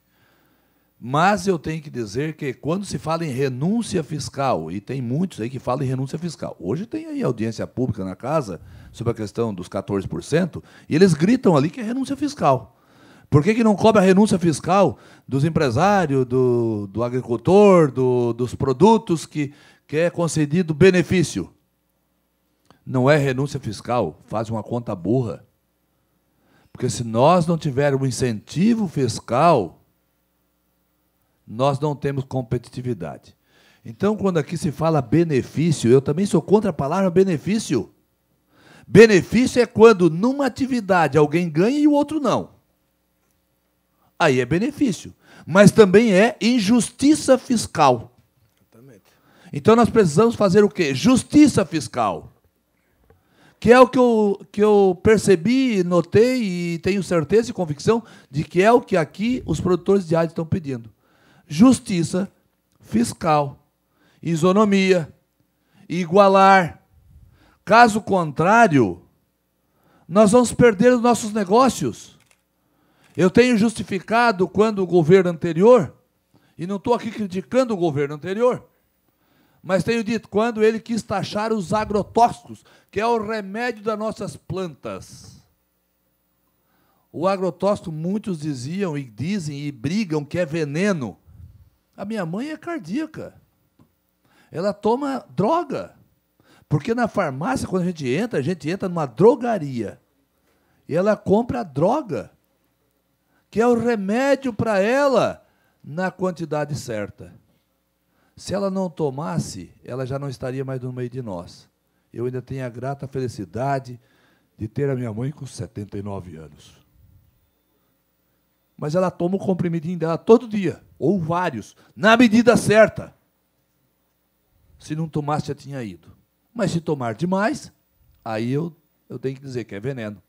Mas eu tenho que dizer que quando se fala em renúncia fiscal, e tem muitos aí que falam em renúncia fiscal, hoje tem aí audiência pública na casa sobre a questão dos 14%, e eles gritam ali que é renúncia fiscal. Por que, que não cobra a renúncia fiscal dos empresários, do, do agricultor, do, dos produtos que, que é concedido benefício? Não é renúncia fiscal, faz uma conta burra. Porque se nós não tivermos incentivo fiscal, nós não temos competitividade. Então, quando aqui se fala benefício, eu também sou contra a palavra benefício. Benefício é quando numa atividade alguém ganha e o outro não. Aí é benefício. Mas também é injustiça fiscal. Então nós precisamos fazer o quê? Justiça fiscal que é o que eu, que eu percebi, notei e tenho certeza e convicção de que é o que aqui os produtores de área estão pedindo. Justiça fiscal, isonomia, igualar. Caso contrário, nós vamos perder os nossos negócios. Eu tenho justificado quando o governo anterior, e não estou aqui criticando o governo anterior, mas tenho dito, quando ele quis taxar os agrotóxicos, que é o remédio das nossas plantas. O agrotóxico, muitos diziam e dizem e brigam que é veneno. A minha mãe é cardíaca. Ela toma droga. Porque na farmácia, quando a gente entra, a gente entra numa drogaria. E ela compra a droga, que é o remédio para ela, na quantidade certa. Se ela não tomasse, ela já não estaria mais no meio de nós. Eu ainda tenho a grata felicidade de ter a minha mãe com 79 anos. Mas ela toma o comprimidinho dela todo dia, ou vários, na medida certa. Se não tomasse, já tinha ido. Mas se tomar demais, aí eu, eu tenho que dizer que é veneno.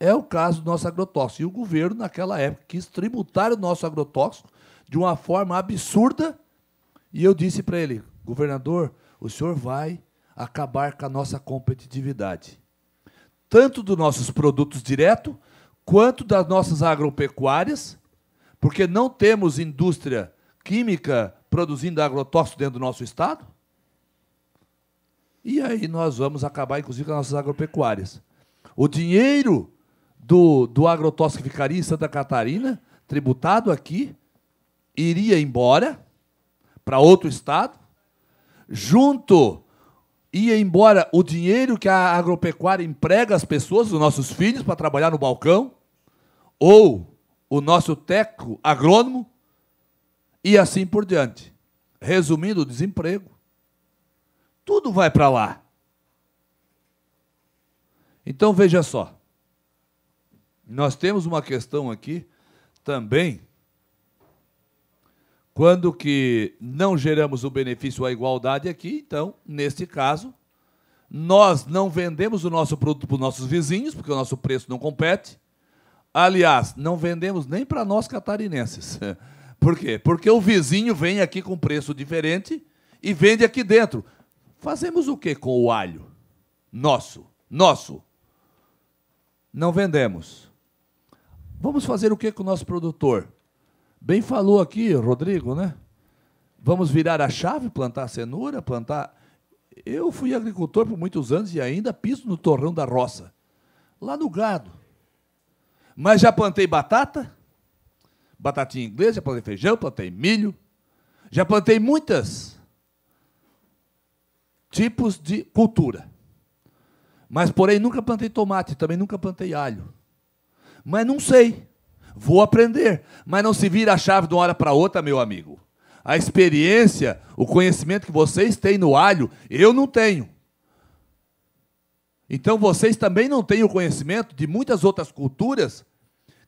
É o caso do nosso agrotóxico. E o governo, naquela época, quis tributar o nosso agrotóxico de uma forma absurda e eu disse para ele, governador, o senhor vai acabar com a nossa competitividade, tanto dos nossos produtos diretos quanto das nossas agropecuárias, porque não temos indústria química produzindo agrotóxico dentro do nosso estado. E aí nós vamos acabar, inclusive, com as nossas agropecuárias. O dinheiro do, do agrotóxico que ficaria em Santa Catarina, tributado aqui, iria embora para outro estado. Junto ia embora o dinheiro que a agropecuária emprega as pessoas, os nossos filhos, para trabalhar no balcão, ou o nosso teco agrônomo, e assim por diante. Resumindo, o desemprego. Tudo vai para lá. Então veja só. Nós temos uma questão aqui também quando que não geramos o benefício à igualdade aqui, então, neste caso, nós não vendemos o nosso produto para os nossos vizinhos, porque o nosso preço não compete. Aliás, não vendemos nem para nós catarinenses. Por quê? Porque o vizinho vem aqui com preço diferente e vende aqui dentro. Fazemos o que com o alho? Nosso, nosso. Não vendemos. Vamos fazer o que com o nosso produtor? Bem falou aqui, Rodrigo, né? Vamos virar a chave, plantar cenoura, plantar. Eu fui agricultor por muitos anos e ainda piso no torrão da roça, lá no gado. Mas já plantei batata, batatinha inglesa, já plantei feijão, plantei milho, já plantei muitas tipos de cultura. Mas, porém, nunca plantei tomate, também nunca plantei alho. Mas não sei. Vou aprender, mas não se vira a chave de uma hora para outra, meu amigo. A experiência, o conhecimento que vocês têm no alho, eu não tenho. Então vocês também não têm o conhecimento de muitas outras culturas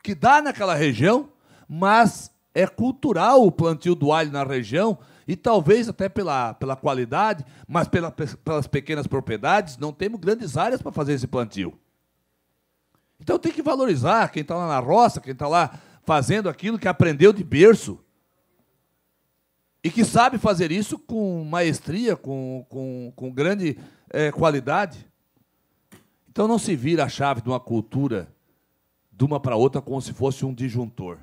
que dá naquela região, mas é cultural o plantio do alho na região e talvez até pela, pela qualidade, mas pela, pelas pequenas propriedades, não temos grandes áreas para fazer esse plantio. Então tem que valorizar quem está lá na roça, quem está lá fazendo aquilo que aprendeu de berço e que sabe fazer isso com maestria, com, com, com grande é, qualidade. Então não se vira a chave de uma cultura de uma para outra como se fosse um disjuntor.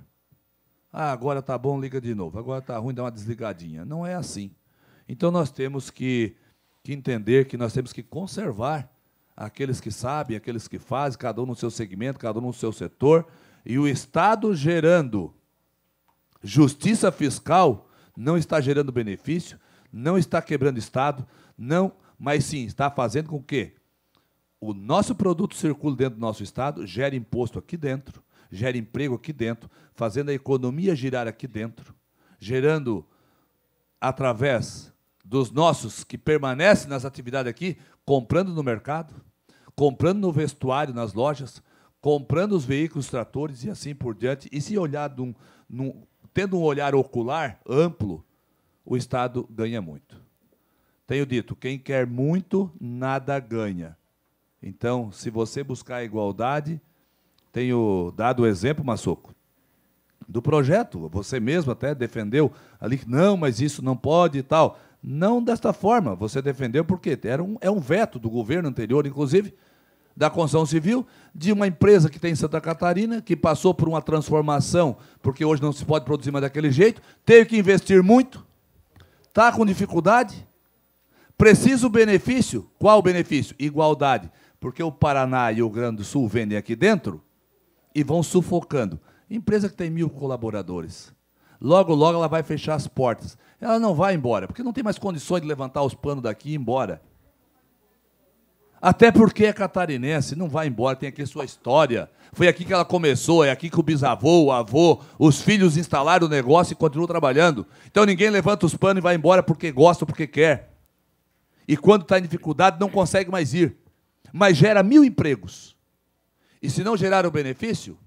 Ah, agora tá bom, liga de novo. Agora tá ruim, dá uma desligadinha. Não é assim. Então nós temos que, que entender que nós temos que conservar aqueles que sabem, aqueles que fazem, cada um no seu segmento, cada um no seu setor, e o Estado gerando justiça fiscal não está gerando benefício, não está quebrando Estado, não, mas sim está fazendo com que o nosso produto circule dentro do nosso Estado, gere imposto aqui dentro, gere emprego aqui dentro, fazendo a economia girar aqui dentro, gerando através dos nossos que permanecem nas atividades aqui, comprando no mercado, comprando no vestuário, nas lojas, comprando os veículos, tratores e assim por diante. E se olhar num, num, tendo um olhar ocular amplo, o Estado ganha muito. Tenho dito, quem quer muito, nada ganha. Então, se você buscar a igualdade, tenho dado o exemplo, Massoco, do projeto. Você mesmo até defendeu ali que não, mas isso não pode e tal. Não desta forma. Você defendeu porque era um, é um veto do governo anterior, inclusive, da construção civil, de uma empresa que tem em Santa Catarina, que passou por uma transformação, porque hoje não se pode produzir mais daquele jeito, teve que investir muito, está com dificuldade, precisa o benefício. Qual o benefício? Igualdade. Porque o Paraná e o Rio Grande do Sul vendem aqui dentro e vão sufocando. Empresa que tem mil colaboradores. Logo, logo ela vai fechar as portas. Ela não vai embora, porque não tem mais condições de levantar os panos daqui e ir embora. Até porque é catarinense, não vai embora, tem aqui sua história. Foi aqui que ela começou, é aqui que o bisavô, o avô, os filhos instalaram o negócio e continuam trabalhando. Então ninguém levanta os panos e vai embora porque gosta, porque quer. E quando está em dificuldade, não consegue mais ir. Mas gera mil empregos. E se não gerar o benefício,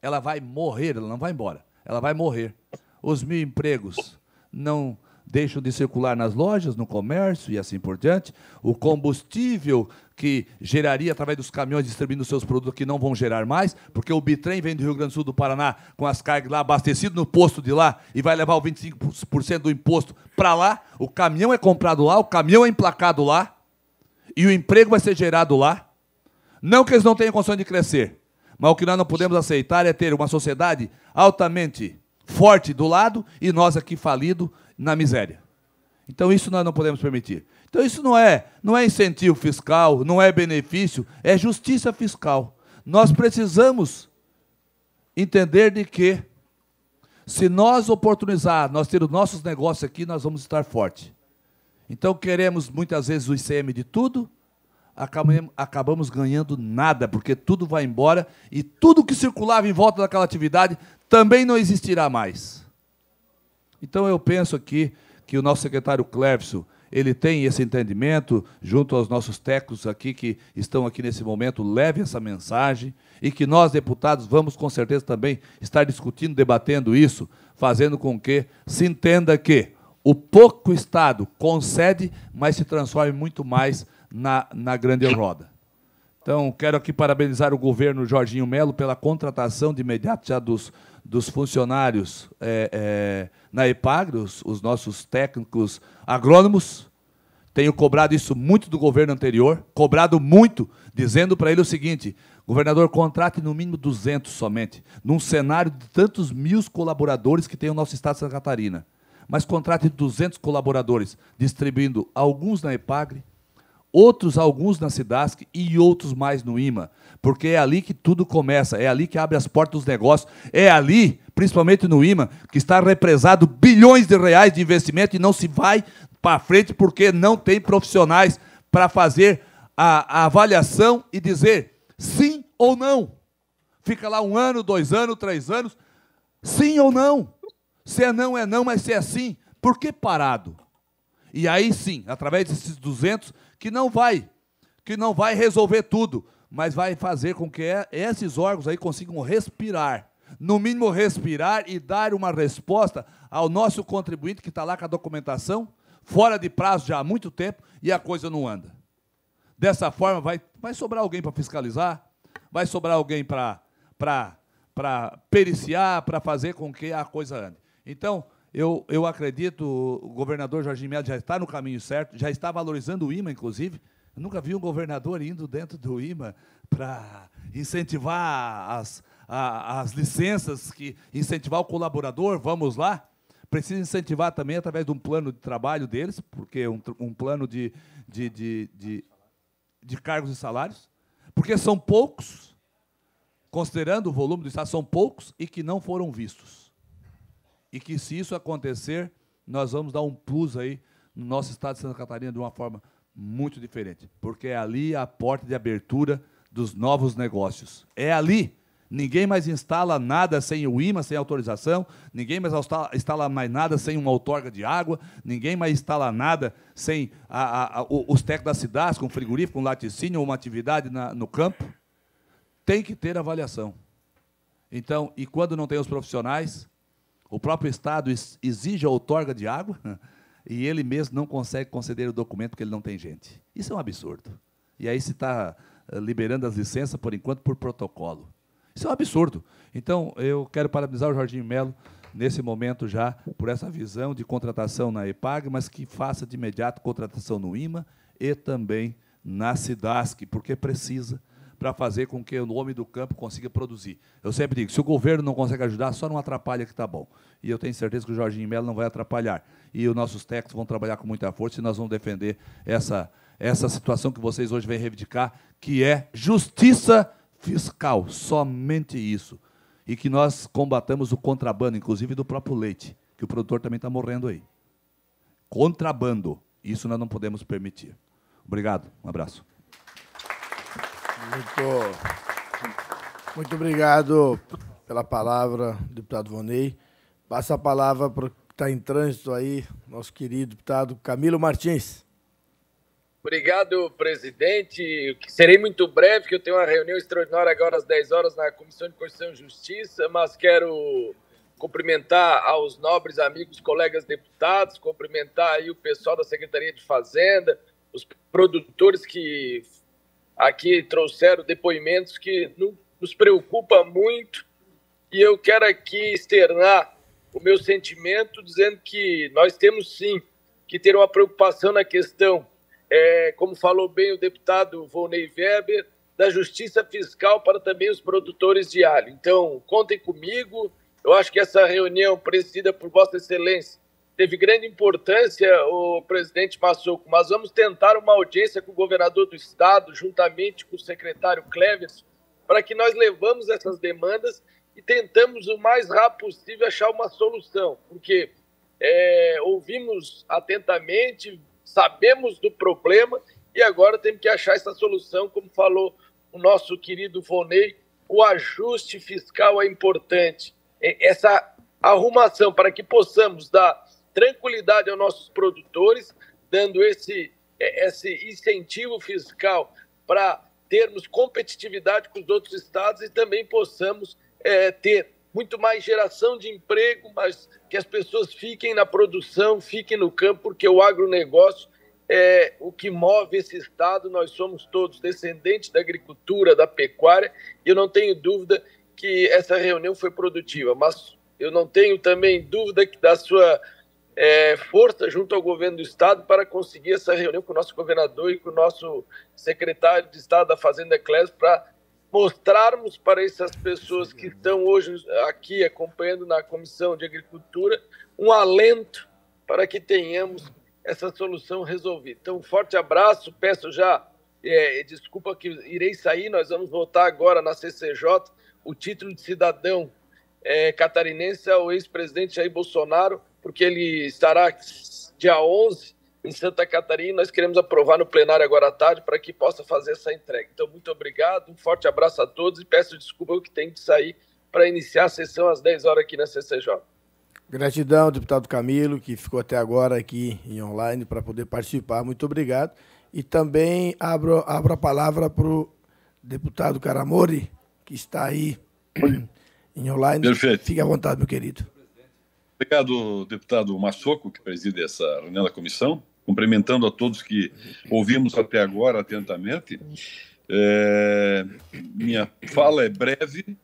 ela vai morrer, ela não vai embora, ela vai morrer. Os mil empregos não deixam de circular nas lojas, no comércio e assim por diante. O combustível que geraria através dos caminhões distribuindo seus produtos que não vão gerar mais, porque o Bitrem vem do Rio Grande do Sul do Paraná com as cargas lá abastecido no posto de lá e vai levar o 25% do imposto para lá, o caminhão é comprado lá, o caminhão é emplacado lá e o emprego vai ser gerado lá. Não que eles não tenham condições de crescer, mas o que nós não podemos aceitar é ter uma sociedade altamente forte do lado e nós aqui falido na miséria. Então isso nós não podemos permitir. Então isso não é, não é incentivo fiscal, não é benefício, é justiça fiscal. Nós precisamos entender de que se nós oportunizar, nós ter os nossos negócios aqui, nós vamos estar forte. Então queremos muitas vezes o ICM de tudo, acabamos ganhando nada, porque tudo vai embora e tudo que circulava em volta daquela atividade também não existirá mais. Então eu penso aqui que o nosso secretário Clércio ele tem esse entendimento, junto aos nossos técnicos aqui que estão aqui nesse momento, leve essa mensagem e que nós, deputados, vamos com certeza também estar discutindo, debatendo isso, fazendo com que se entenda que o pouco Estado concede, mas se transforme muito mais na, na grande roda. Então, quero aqui parabenizar o governo Jorginho Melo pela contratação de imediato já dos dos funcionários é, é, na EPAGRE, os, os, nossos técnicos agrônomos. Tenho cobrado isso muito do governo anterior, cobrado muito, dizendo para ele o seguinte: governador, contrate no mínimo 200 somente, num cenário de tantos mil colaboradores que tem o nosso estado de Santa Catarina. Mas contrate 200 colaboradores, distribuindo alguns na EPAGRE, outros alguns na Cidasc e outros mais no IMA, porque é ali que tudo começa, é ali que abre as portas dos negócios, é ali, principalmente no IMA, que está represado bilhões de reais de investimento e não se vai para frente porque não tem profissionais para fazer a, a avaliação e dizer sim ou não. Fica lá um ano, dois anos, três anos, sim ou não. Se é não, é não, mas se é sim, por que parado? E aí sim, através desses 200 que não vai, que não vai resolver tudo, mas vai fazer com que esses órgãos aí consigam respirar, no mínimo respirar e dar uma resposta ao nosso contribuinte que está lá com a documentação fora de prazo já há muito tempo e a coisa não anda. Dessa forma, vai, vai sobrar alguém para fiscalizar, vai sobrar alguém para periciar, para fazer com que a coisa ande. Então, eu, eu acredito, o governador Jorginho Melo já está no caminho certo, já está valorizando o IMA, inclusive. Eu nunca vi um governador indo dentro do IMA para incentivar as, a, as licenças, que incentivar o colaborador, vamos lá. Precisa incentivar também através de um plano de trabalho deles, porque um, um plano de, de, de, de, de cargos e salários, porque são poucos, considerando o volume do Estado, são poucos e que não foram vistos e que se isso acontecer, nós vamos dar um plus aí no nosso estado de Santa Catarina de uma forma muito diferente, porque é ali a porta de abertura dos novos negócios. É ali. Ninguém mais instala nada sem o IMA, sem autorização, ninguém mais instala mais nada sem uma outorga de água, ninguém mais instala nada sem a, a, a, os técnicos das cidades com frigorífico, com laticínio ou uma atividade na, no campo. Tem que ter avaliação. Então, e quando não tem os profissionais, o próprio Estado exige a outorga de água e ele mesmo não consegue conceder o documento porque ele não tem gente. Isso é um absurdo. E aí se está eh, liberando as licenças, por enquanto, por protocolo. Isso é um absurdo. Então, eu quero parabenizar o Jorginho Melo nesse momento já por essa visão de contratação na EPAG, mas que faça de imediato contratação no IMA e também na SIDASC, porque precisa para fazer com que o homem do campo consiga produzir. Eu sempre digo, se o governo não consegue ajudar, só não atrapalha que está bom. E eu tenho certeza que o Jorginho Melo não vai atrapalhar. E os nossos técnicos vão trabalhar com muita força e nós vamos defender essa, essa situação que vocês hoje vêm reivindicar, que é justiça fiscal, somente isso. E que nós combatamos o contrabando, inclusive do próprio leite, que o produtor também está morrendo aí. Contrabando, isso nós não podemos permitir. Obrigado, um abraço. Muito, muito obrigado pela palavra, deputado Vonei. Passa a palavra para o que está em trânsito aí, nosso querido deputado Camilo Martins. Obrigado, presidente. Serei muito breve, porque eu tenho uma reunião extraordinária agora às 10 horas na Comissão de Constituição e Justiça, mas quero cumprimentar aos nobres amigos, colegas deputados, cumprimentar aí o pessoal da Secretaria de Fazenda, os produtores que aqui trouxeram depoimentos que nos preocupa muito e eu quero aqui externar o meu sentimento dizendo que nós temos sim que ter uma preocupação na questão, é, como falou bem o deputado Volney Weber, da justiça fiscal para também os produtores de alho. Então, contem comigo. Eu acho que essa reunião presidida por Vossa Excelência teve grande importância o presidente Massuco. Mas vamos tentar uma audiência com o governador do estado, juntamente com o secretário Cleves, para que nós levamos essas demandas e tentamos o mais rápido possível achar uma solução, porque é, ouvimos atentamente, sabemos do problema e agora temos que achar essa solução, como falou o nosso querido Vonei, o ajuste fiscal é importante. Essa arrumação para que possamos dar tranquilidade aos nossos produtores, dando esse, é, esse incentivo fiscal para termos competitividade com os outros estados e também possamos é, ter muito mais geração de emprego, mas que as pessoas fiquem na produção, fiquem no campo, porque o agronegócio é o que move esse Estado. Nós somos todos descendentes da agricultura, da pecuária, e eu não tenho dúvida que essa reunião foi produtiva, mas eu não tenho também dúvida que da sua é, força junto ao governo do estado para conseguir essa reunião com o nosso governador e com o nosso secretário de Estado da Fazenda Clésio para mostrarmos para essas pessoas que estão hoje aqui acompanhando na Comissão de Agricultura um alento para que tenhamos essa solução resolvida. Então, um forte abraço, peço já é, desculpa que irei sair, nós vamos votar agora na CCJ, o título de cidadão é, catarinense ao é ex-presidente Jair Bolsonaro, porque ele estará dia 11 em Santa Catarina. Nós queremos aprovar no plenário agora à tarde para que possa fazer essa entrega. Então, muito obrigado, um forte abraço a todos e peço desculpa eu que tenho que sair para iniciar a sessão às 10 horas aqui na CCJ. Gratidão, deputado Camilo, que ficou até agora aqui em online para poder participar. Muito obrigado. E também abro, abro a palavra para o deputado Caramori, que está aí em online. Perfeito. Fique à vontade, meu querido. Obrigado, deputado Massoco, que preside essa reunião da comissão, cumprimentando a todos que ouvimos até agora atentamente. É, minha fala é breve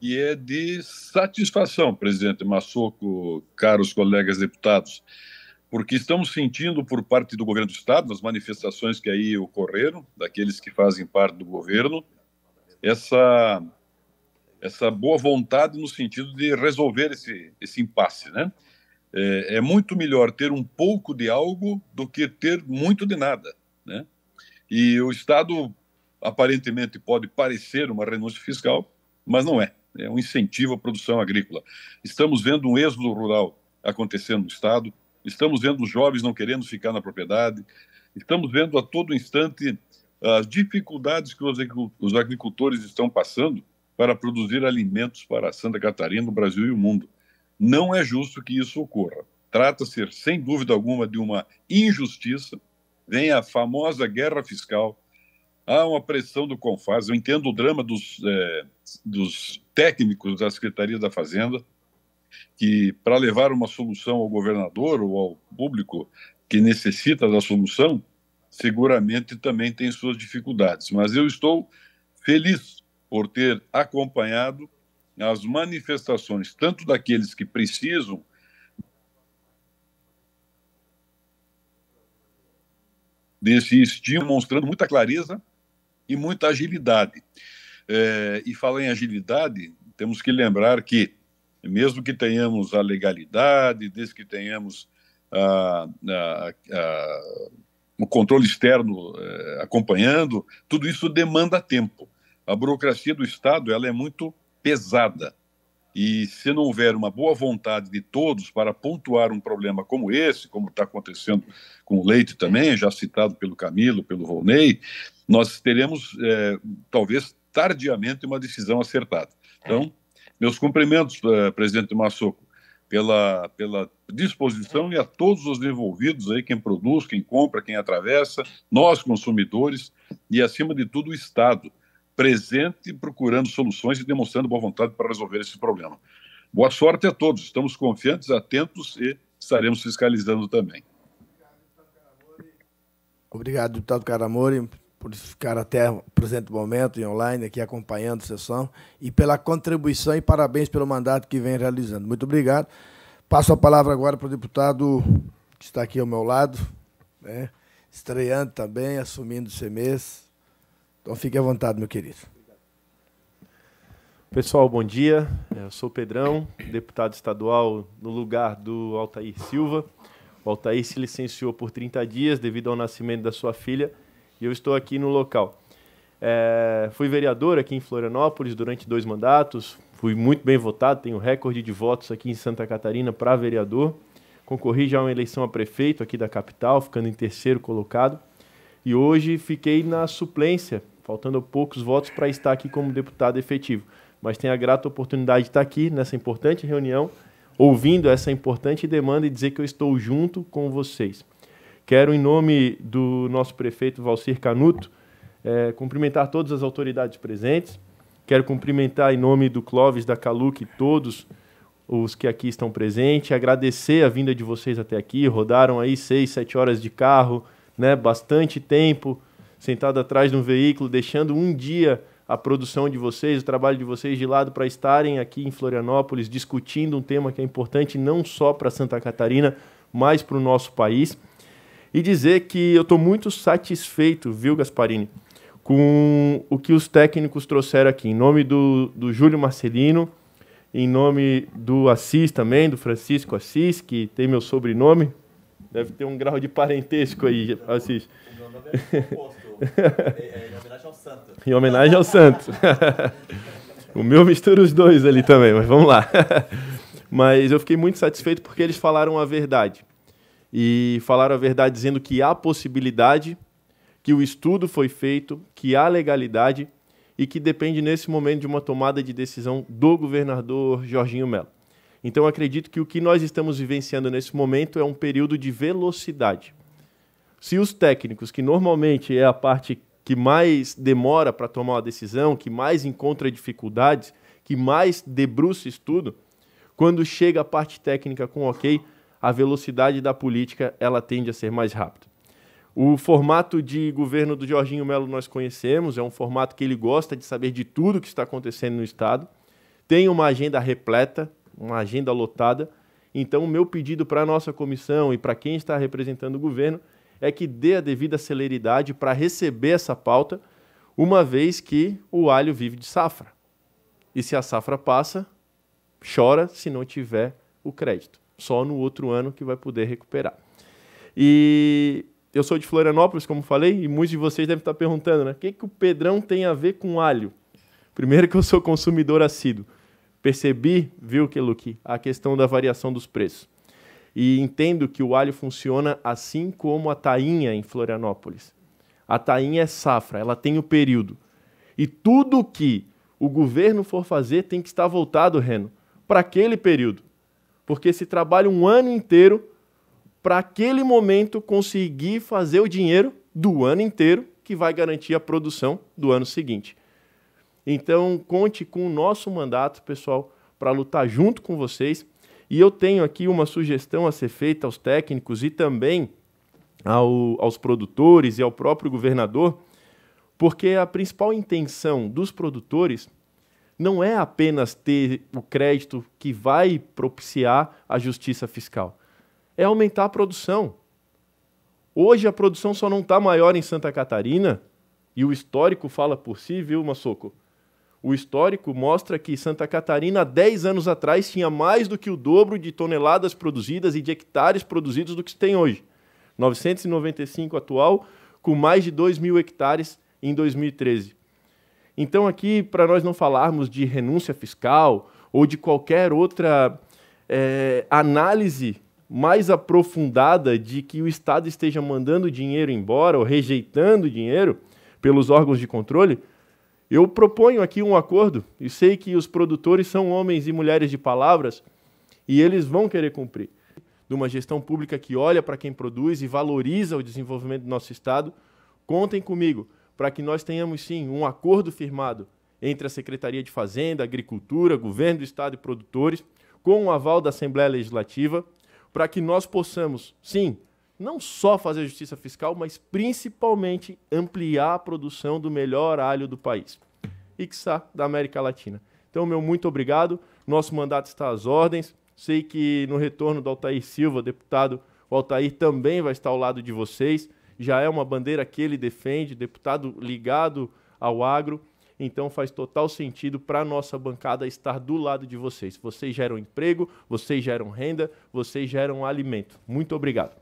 e é de satisfação, presidente Massoco, caros colegas deputados, porque estamos sentindo por parte do governo do Estado, nas manifestações que aí ocorreram, daqueles que fazem parte do governo, essa essa boa vontade no sentido de resolver esse, esse impasse, né? É, é, muito melhor ter um pouco de algo do que ter muito de nada, né? E o Estado aparentemente pode parecer uma renúncia fiscal, mas não é. É um incentivo à produção agrícola. Estamos vendo um êxodo rural acontecendo no Estado, estamos vendo os jovens não querendo ficar na propriedade, estamos vendo a todo instante as dificuldades que os agricultores estão passando para produzir alimentos para Santa Catarina, o Brasil e o mundo. Não é justo que isso ocorra. Trata-se, sem dúvida alguma, de uma injustiça. Vem a famosa guerra fiscal, há uma pressão do Confaz. Eu entendo o drama dos, é, dos técnicos da Secretaria da Fazenda, que para levar uma solução ao governador ou ao público que necessita da solução, seguramente também tem suas dificuldades. Mas eu estou feliz por ter acompanhado as manifestações, tanto daqueles que precisam desse estímulo, mostrando muita clareza e muita agilidade. É, e falando em agilidade, temos que lembrar que, mesmo que tenhamos a legalidade, desde que tenhamos a, a, a, o controle externo é, acompanhando, tudo isso demanda tempo a burocracia do Estado ela é muito pesada. E se não houver uma boa vontade de todos para pontuar um problema como esse, como está acontecendo com o leite também, já citado pelo Camilo, pelo Volney, nós teremos, é, talvez tardiamente, uma decisão acertada. Então, meus cumprimentos, é, presidente Massoco, pela, pela disposição e a todos os envolvidos aí, quem produz, quem compra, quem atravessa, nós consumidores e, acima de tudo, o Estado presente, procurando soluções e demonstrando boa vontade para resolver esse problema. Boa sorte a todos. Estamos confiantes, atentos e estaremos fiscalizando também. Obrigado, deputado Caramori, por ficar até o presente momento e online aqui acompanhando a sessão e pela contribuição e parabéns pelo mandato que vem realizando. Muito obrigado. Passo a palavra agora para o deputado que está aqui ao meu lado, né? estreando também, assumindo o semestre. Então fique à vontade, meu querido. Pessoal, bom dia. Eu sou o Pedrão, deputado estadual no lugar do Altair Silva. O Altair se licenciou por 30 dias devido ao nascimento da sua filha e eu estou aqui no local. É, fui vereador aqui em Florianópolis durante dois mandatos, fui muito bem votado, tenho recorde de votos aqui em Santa Catarina para vereador. Concorri já a uma eleição a prefeito aqui da capital, ficando em terceiro colocado. E hoje fiquei na suplência faltando poucos votos para estar aqui como deputado efetivo. Mas tenho a grata oportunidade de estar aqui nessa importante reunião, ouvindo essa importante demanda e dizer que eu estou junto com vocês. Quero, em nome do nosso prefeito Valcir Canuto, é, cumprimentar todas as autoridades presentes. Quero cumprimentar, em nome do Clóvis, da Caluc e todos os que aqui estão presentes. Agradecer a vinda de vocês até aqui. Rodaram aí seis, sete horas de carro, né? bastante tempo sentado atrás de um veículo, deixando um dia a produção de vocês, o trabalho de vocês de lado para estarem aqui em Florianópolis discutindo um tema que é importante não só para Santa Catarina, mas para o nosso país. E dizer que eu estou muito satisfeito, viu, Gasparini, com o que os técnicos trouxeram aqui. Em nome do, do Júlio Marcelino, em nome do Assis também, do Francisco Assis, que tem meu sobrenome. Deve ter um grau de parentesco aí, Assis. O nome é em homenagem ao santo. em homenagem ao santo. o meu mistura os dois ali também, mas vamos lá. mas eu fiquei muito satisfeito porque eles falaram a verdade. E falaram a verdade dizendo que há possibilidade, que o estudo foi feito, que há legalidade e que depende nesse momento de uma tomada de decisão do governador Jorginho Mello. Então acredito que o que nós estamos vivenciando nesse momento é um período de velocidade. Se os técnicos, que normalmente é a parte que mais demora para tomar uma decisão, que mais encontra dificuldades, que mais debruça estudo, quando chega a parte técnica com ok, a velocidade da política ela tende a ser mais rápida. O formato de governo do Jorginho Melo nós conhecemos, é um formato que ele gosta de saber de tudo que está acontecendo no Estado, tem uma agenda repleta, uma agenda lotada. Então, o meu pedido para a nossa comissão e para quem está representando o governo é que dê a devida celeridade para receber essa pauta, uma vez que o alho vive de safra. E se a safra passa, chora se não tiver o crédito. Só no outro ano que vai poder recuperar. E eu sou de Florianópolis, como falei, e muitos de vocês devem estar perguntando, né? O que, que o Pedrão tem a ver com alho? Primeiro que eu sou consumidor assíduo. Percebi, viu, Keluki, a questão da variação dos preços e entendo que o alho funciona assim como a tainha em Florianópolis. A tainha é safra, ela tem o período. E tudo que o governo for fazer tem que estar voltado, Reno, para aquele período. Porque se trabalha um ano inteiro para aquele momento conseguir fazer o dinheiro do ano inteiro que vai garantir a produção do ano seguinte. Então, conte com o nosso mandato, pessoal, para lutar junto com vocês e eu tenho aqui uma sugestão a ser feita aos técnicos e também ao, aos produtores e ao próprio governador, porque a principal intenção dos produtores não é apenas ter o crédito que vai propiciar a justiça fiscal, é aumentar a produção. Hoje a produção só não está maior em Santa Catarina, e o histórico fala por si, viu, Massoco? o histórico mostra que Santa Catarina, 10 anos atrás, tinha mais do que o dobro de toneladas produzidas e de hectares produzidos do que se tem hoje. 995 atual, com mais de 2 mil hectares em 2013. Então, aqui, para nós não falarmos de renúncia fiscal ou de qualquer outra é, análise mais aprofundada de que o Estado esteja mandando dinheiro embora ou rejeitando dinheiro pelos órgãos de controle, eu proponho aqui um acordo e sei que os produtores são homens e mulheres de palavras e eles vão querer cumprir. De uma gestão pública que olha para quem produz e valoriza o desenvolvimento do nosso Estado, contem comigo para que nós tenhamos sim um acordo firmado entre a Secretaria de Fazenda, Agricultura, Governo do Estado e produtores, com o aval da Assembleia Legislativa, para que nós possamos sim não só fazer justiça fiscal, mas principalmente ampliar a produção do melhor alho do país e, da América Latina. Então, meu muito obrigado. Nosso mandato está às ordens. Sei que no retorno do Altair Silva, deputado, o Altair também vai estar ao lado de vocês. Já é uma bandeira que ele defende, deputado ligado ao agro. Então faz total sentido para a nossa bancada estar do lado de vocês. Vocês geram emprego, vocês geram renda, vocês geram alimento. Muito obrigado.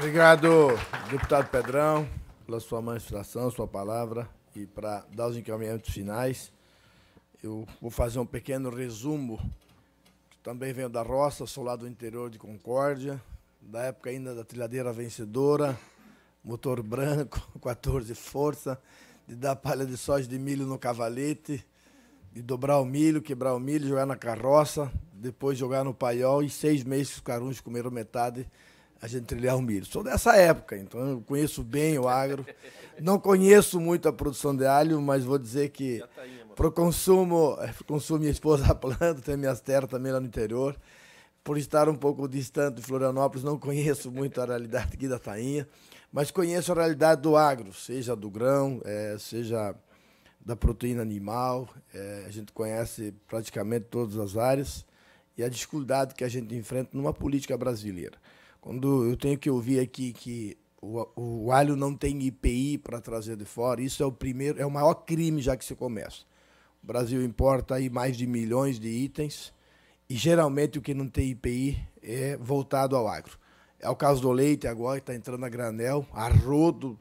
Obrigado, deputado Pedrão, pela sua manifestação, sua palavra e para dar os encaminhamentos finais. Eu vou fazer um pequeno resumo. Também venho da roça, sou lá do interior de Concórdia, da época ainda da trilhadeira vencedora, motor branco, 14 força, de dar palha de soja de milho no cavalete, de dobrar o milho, quebrar o milho, jogar na carroça, depois jogar no paiol e seis meses os carunhos comeram metade a gente trilhar o milho. Sou dessa época, então eu conheço bem o agro. Não conheço muito a produção de alho, mas vou dizer que tá para o consumo, consumo minha esposa planta, tem minhas terras também lá no interior. Por estar um pouco distante de Florianópolis, não conheço muito a realidade aqui da Tainha, mas conheço a realidade do agro, seja do grão, é, seja da proteína animal. É, a gente conhece praticamente todas as áreas e a dificuldade que a gente enfrenta numa política brasileira. Quando eu tenho que ouvir aqui que o, o alho não tem IPI para trazer de fora, isso é o primeiro, é o maior crime já que se começa. O Brasil importa aí mais de milhões de itens e geralmente o que não tem IPI é voltado ao agro. É o caso do leite agora, que está entrando a granel, a rodo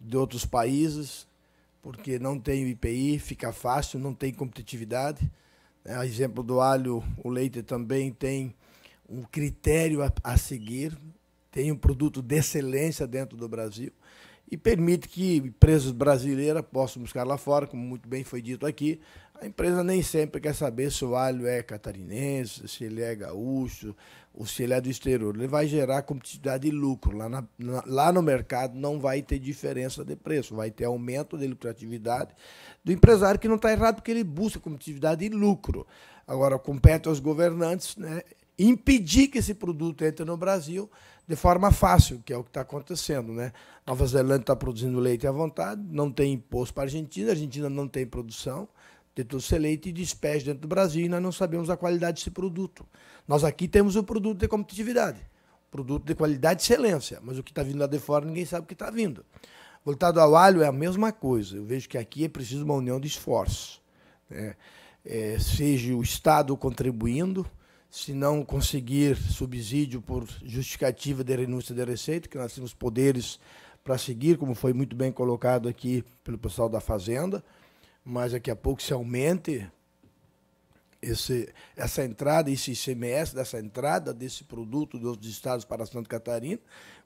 de outros países, porque não tem IPI, fica fácil, não tem competitividade. É, exemplo do alho, o leite também tem um critério a, a seguir, tem um produto de excelência dentro do Brasil e permite que empresas brasileiras possam buscar lá fora, como muito bem foi dito aqui. A empresa nem sempre quer saber se o alho é catarinense, se ele é gaúcho ou se ele é do exterior. Ele vai gerar competitividade e lucro. Lá, na, lá no mercado não vai ter diferença de preço, vai ter aumento de lucratividade do empresário, que não está errado, porque ele busca competitividade e lucro. Agora, compete aos governantes né, impedir que esse produto entre no Brasil de forma fácil, que é o que está acontecendo. Né? Nova Zelândia está produzindo leite à vontade, não tem imposto para a Argentina, a Argentina não tem produção, de todo leite e despeje dentro do Brasil e nós não sabemos a qualidade desse produto. Nós aqui temos o produto de competitividade, produto de qualidade e excelência, mas o que está vindo lá de fora ninguém sabe o que está vindo. Voltado ao alho é a mesma coisa. Eu vejo que aqui é preciso uma união de esforços. Né? É, seja o Estado contribuindo, se não conseguir subsídio por justificativa de renúncia de receita, que nós temos poderes para seguir, como foi muito bem colocado aqui pelo pessoal da Fazenda, mas daqui a pouco se aumente esse, essa entrada, esse ICMS dessa entrada desse produto dos estados para Santa Catarina,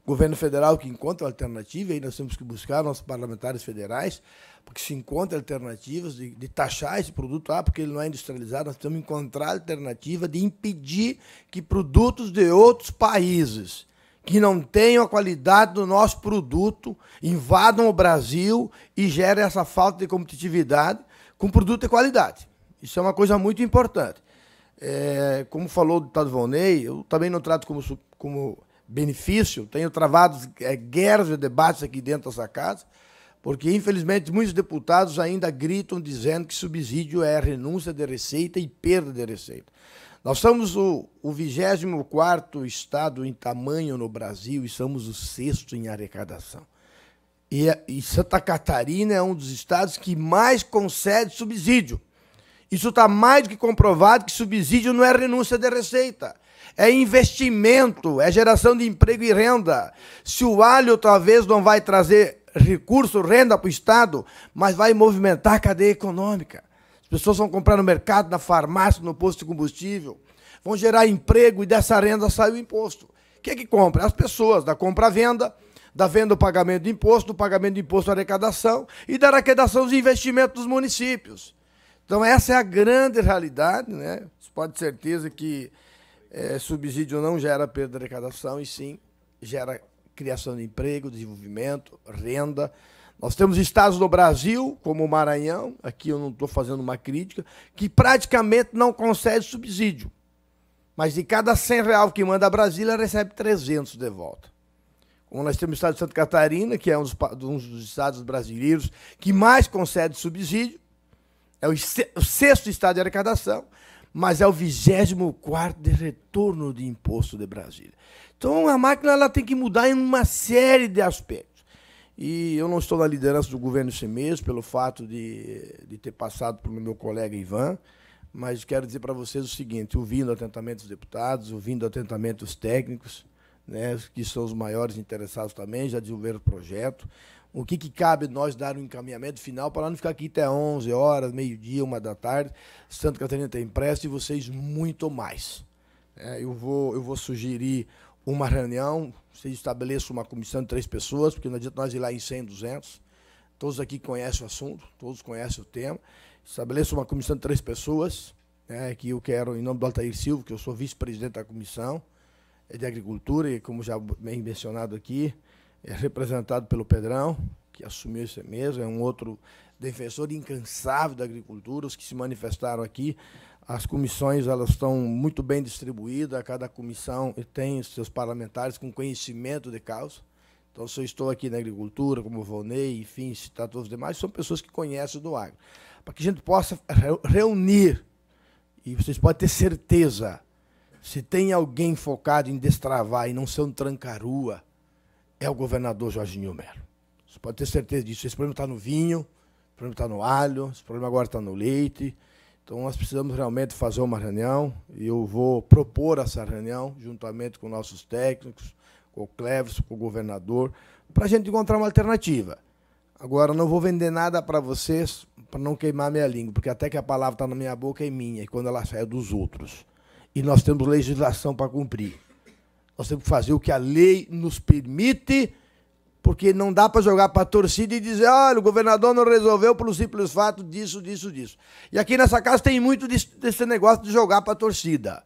governo federal que encontra alternativa, e nós temos que buscar nossos parlamentares federais, porque se encontra alternativas de, de, taxar esse produto, ah, porque ele não é industrializado, nós temos que encontrar alternativa de impedir que produtos de outros países que não tenham a qualidade do nosso produto invadam o Brasil e gerem essa falta de competitividade com produto de qualidade. Isso é uma coisa muito importante. É, como falou o deputado Valnei, eu também não trato como, como benefício. Tenho travado é, guerras e debates aqui dentro dessa casa, porque, infelizmente, muitos deputados ainda gritam dizendo que subsídio é renúncia de receita e perda de receita. Nós somos o, o 24 estado em tamanho no Brasil e somos o sexto em arrecadação. E, é, e Santa Catarina é um dos estados que mais concede subsídio. Isso está mais do que comprovado que subsídio não é renúncia de receita é investimento, é geração de emprego e renda. Se o alho talvez não vai trazer recurso, renda para o Estado, mas vai movimentar a cadeia econômica. As pessoas vão comprar no mercado, na farmácia, no posto de combustível, vão gerar emprego e dessa renda sai o imposto. Quem é que compra? As pessoas, da compra-venda, da venda o pagamento de imposto, do pagamento de imposto a arrecadação e da arrecadação dos investimentos dos municípios. Então essa é a grande realidade, né? Você pode ter certeza que é, subsídio não gera perda de arrecadação, e sim gera criação de emprego, desenvolvimento, renda. Nós temos estados do Brasil, como o Maranhão, aqui eu não estou fazendo uma crítica, que praticamente não concede subsídio. Mas de cada 100 real que manda a Brasília, recebe 300 de volta. Como nós temos o estado de Santa Catarina, que é um dos, um dos estados brasileiros que mais concede subsídio, é o sexto estado de arrecadação, mas é o 24 de retorno de imposto de Brasília. Então a máquina ela tem que mudar em uma série de aspectos. E eu não estou na liderança do governo esse mês, pelo fato de, de ter passado pelo meu colega Ivan, mas quero dizer para vocês o seguinte: ouvindo atentamente os deputados, ouvindo atentamente os técnicos, né, que são os maiores interessados também, já desenvolveram o projeto o que, que cabe nós dar um encaminhamento final para não ficar aqui até 11 horas, meio-dia, uma da tarde. Santa Catarina tem pressa e vocês muito mais. É, eu, vou, eu vou sugerir uma reunião, vocês estabeleçam uma comissão de três pessoas, porque não adianta nós ir lá em 100, 200. Todos aqui conhecem o assunto, todos conhecem o tema. estabeleço uma comissão de três pessoas, né, que eu quero, em nome do Altair Silva, que eu sou vice-presidente da comissão é de agricultura, e como já bem mencionado aqui, é representado pelo Pedrão, que assumiu isso mesmo, é um outro defensor incansável da agricultura, os que se manifestaram aqui. As comissões elas estão muito bem distribuídas, cada comissão tem os seus parlamentares com conhecimento de causa. Então, se eu estou aqui na agricultura, como o Volney, enfim, citar tá todos os demais, são pessoas que conhecem do agro. Para que a gente possa reunir, e vocês podem ter certeza, se tem alguém focado em destravar e não ser um trancarua, é o governador Jorginho Melo. Você pode ter certeza disso. Esse problema está no vinho, esse problema está no alho, esse problema agora está no leite. Então, nós precisamos realmente fazer uma reunião e eu vou propor essa reunião, juntamente com nossos técnicos, com o Cleves, com o governador, para a gente encontrar uma alternativa. Agora, não vou vender nada para vocês para não queimar minha língua, porque até que a palavra está na minha boca é minha, e quando ela sai é dos outros. E nós temos legislação para cumprir. Nós temos que fazer o que a lei nos permite, porque não dá para jogar para a torcida e dizer, olha, o governador não resolveu pelo simples fato disso, disso, disso. E aqui nessa casa tem muito desse negócio de jogar para a torcida.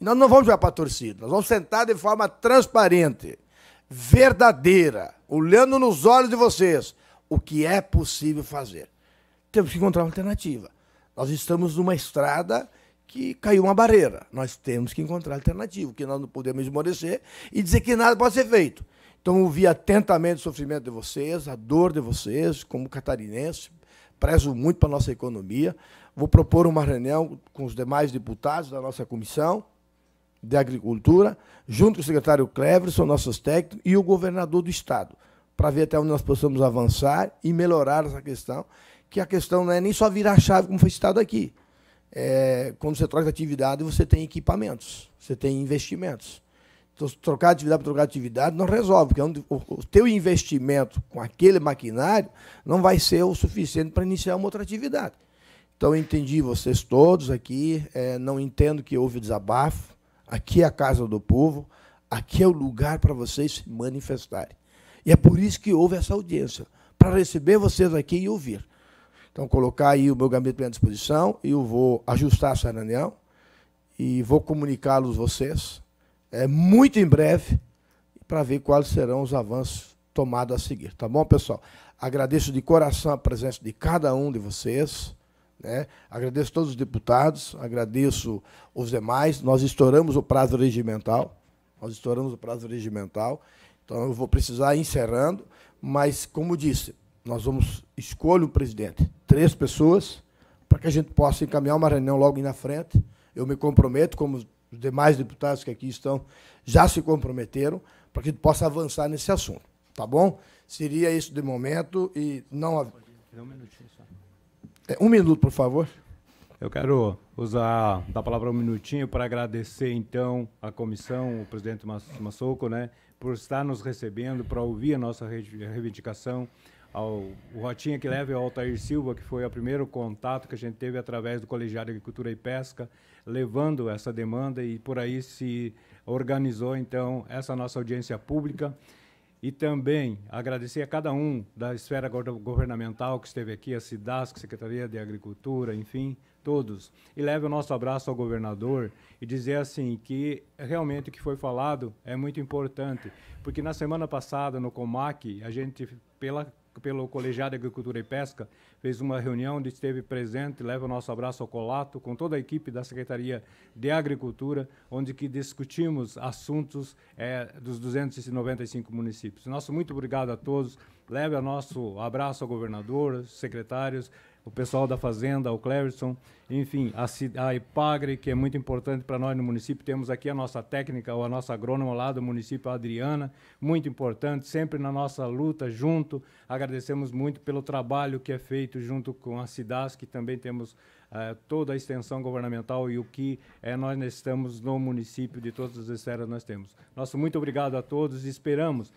E nós não vamos jogar para a torcida, nós vamos sentar de forma transparente, verdadeira, olhando nos olhos de vocês o que é possível fazer. Temos que encontrar uma alternativa. Nós estamos numa estrada que caiu uma barreira. Nós temos que encontrar alternativa, que nós não podemos esmorecer e dizer que nada pode ser feito. Então, ouvi atentamente o sofrimento de vocês, a dor de vocês, como catarinense, prezo muito para a nossa economia. Vou propor uma reunião com os demais deputados da nossa comissão de Agricultura, junto com o secretário Cleverson, nossos técnicos, e o governador do Estado, para ver até onde nós possamos avançar e melhorar essa questão, que a questão não é nem só virar chave, como foi citado aqui é, quando você troca atividade, você tem equipamentos, você tem investimentos. Então, trocar de atividade para trocar atividade não resolve, porque é o teu investimento com aquele maquinário não vai ser o suficiente para iniciar uma outra atividade. Então, eu entendi vocês todos aqui, é, não entendo que houve desabafo. Aqui é a casa do povo, aqui é o lugar para vocês se manifestarem. E é por isso que houve essa audiência, para receber vocês aqui e ouvir. Então, colocar aí o meu gabinete à disposição e eu vou ajustar essa reunião e vou comunicá-los vocês é, muito em breve para ver quais serão os avanços tomados a seguir. Tá bom, pessoal? Agradeço de coração a presença de cada um de vocês. Né? Agradeço todos os deputados, agradeço os demais. Nós estouramos o prazo regimental. Nós estouramos o prazo regimental. Então, eu vou precisar ir encerrando. Mas, como disse, nós vamos escolher o presidente, três pessoas, para que a gente possa encaminhar uma reunião logo na frente. Eu me comprometo, como os demais deputados que aqui estão já se comprometeram, para que a gente possa avançar nesse assunto. Tá bom? Seria isso de momento e não. Um minutinho só. É, um minuto, por favor. Eu quero usar da palavra um minutinho para agradecer, então, à comissão, o presidente Massoco, né, por estar nos recebendo, para ouvir a nossa reivindicação, ao Rotinha que leva ao Altair Silva, que foi o primeiro contato que a gente teve através do Colegiado de Agricultura e Pesca, levando essa demanda e por aí se organizou então essa nossa audiência pública. E também agradecer a cada um da esfera governamental que esteve aqui, a SIDASC, Secretaria de Agricultura, enfim, todos. E leve o nosso abraço ao governador e dizer assim que realmente o que foi falado é muito importante, porque na semana passada no COMAC, a gente pela pelo Colegiado de Agricultura e Pesca, fez uma reunião onde esteve presente, leva o nosso abraço ao Colato, com toda a equipe da Secretaria de Agricultura, onde que discutimos assuntos é, dos 295 municípios. Nosso muito obrigado a todos. Leve o nosso abraço ao governador, secretários, o pessoal da Fazenda, o Cleverson, enfim, a, a Epagre, que é muito importante para nós no município. Temos aqui a nossa técnica, ou a nossa agrônoma lá do município, a Adriana, muito importante, sempre na nossa luta junto. Agradecemos muito pelo trabalho que é feito junto com a CIDAS, que também temos Uh, toda a extensão governamental e o que é, nós necessitamos no município, de todas as esferas nós temos. Nosso muito obrigado a todos e esperamos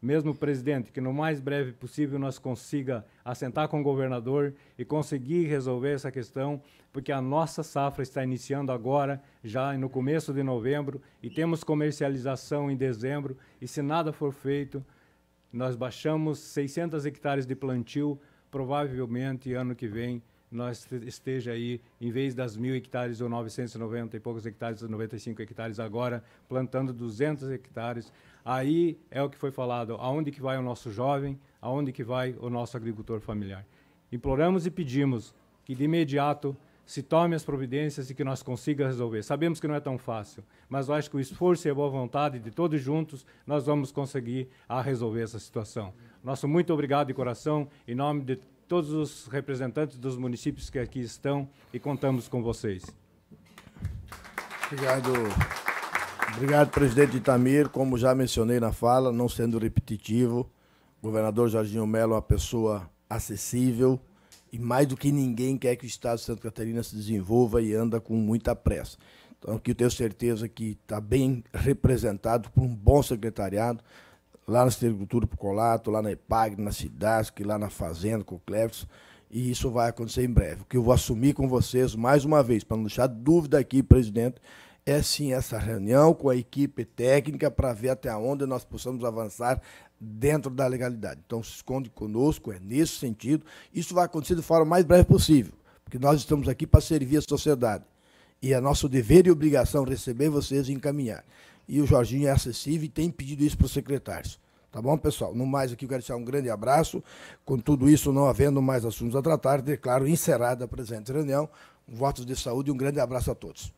mesmo presidente, que no mais breve possível nós consiga assentar com o governador e conseguir resolver essa questão, porque a nossa safra está iniciando agora, já no começo de novembro, e temos comercialização em dezembro, e se nada for feito, nós baixamos 600 hectares de plantio, provavelmente ano que vem nós esteja aí, em vez das mil hectares ou 990 e poucos hectares, 95 hectares agora, plantando 200 hectares. Aí é o que foi falado, aonde que vai o nosso jovem, aonde que vai o nosso agricultor familiar. Imploramos e pedimos que de imediato se tome as providências e que nós consiga resolver. Sabemos que não é tão fácil, mas eu acho que o esforço e a boa vontade de todos juntos nós vamos conseguir a resolver essa situação. Nosso muito obrigado de coração, em nome de todos os representantes dos municípios que aqui estão e contamos com vocês. Obrigado. Obrigado, presidente Itamir. Como já mencionei na fala, não sendo repetitivo, o governador Jorginho Melo é uma pessoa acessível e, mais do que ninguém, quer que o Estado de Santa Catarina se desenvolva e anda com muita pressa. Então, que eu tenho certeza que está bem representado por um bom secretariado, lá na Cultura Procolato, lá na EPAG, na Cidasc, lá na Fazenda, com o Cleves, e isso vai acontecer em breve. O que eu vou assumir com vocês, mais uma vez, para não deixar dúvida aqui, presidente, é sim essa reunião com a equipe técnica para ver até onde nós possamos avançar dentro da legalidade. Então, se esconde conosco, é nesse sentido. Isso vai acontecer de forma mais breve possível, porque nós estamos aqui para servir a sociedade. E é nosso dever e obrigação receber vocês e encaminhar e o Jorginho é acessível e tem pedido isso para os secretários. Tá bom, pessoal? No mais aqui, eu quero deixar um grande abraço. Com tudo isso, não havendo mais assuntos a tratar, declaro encerrada a presente reunião. Um voto de saúde e um grande abraço a todos.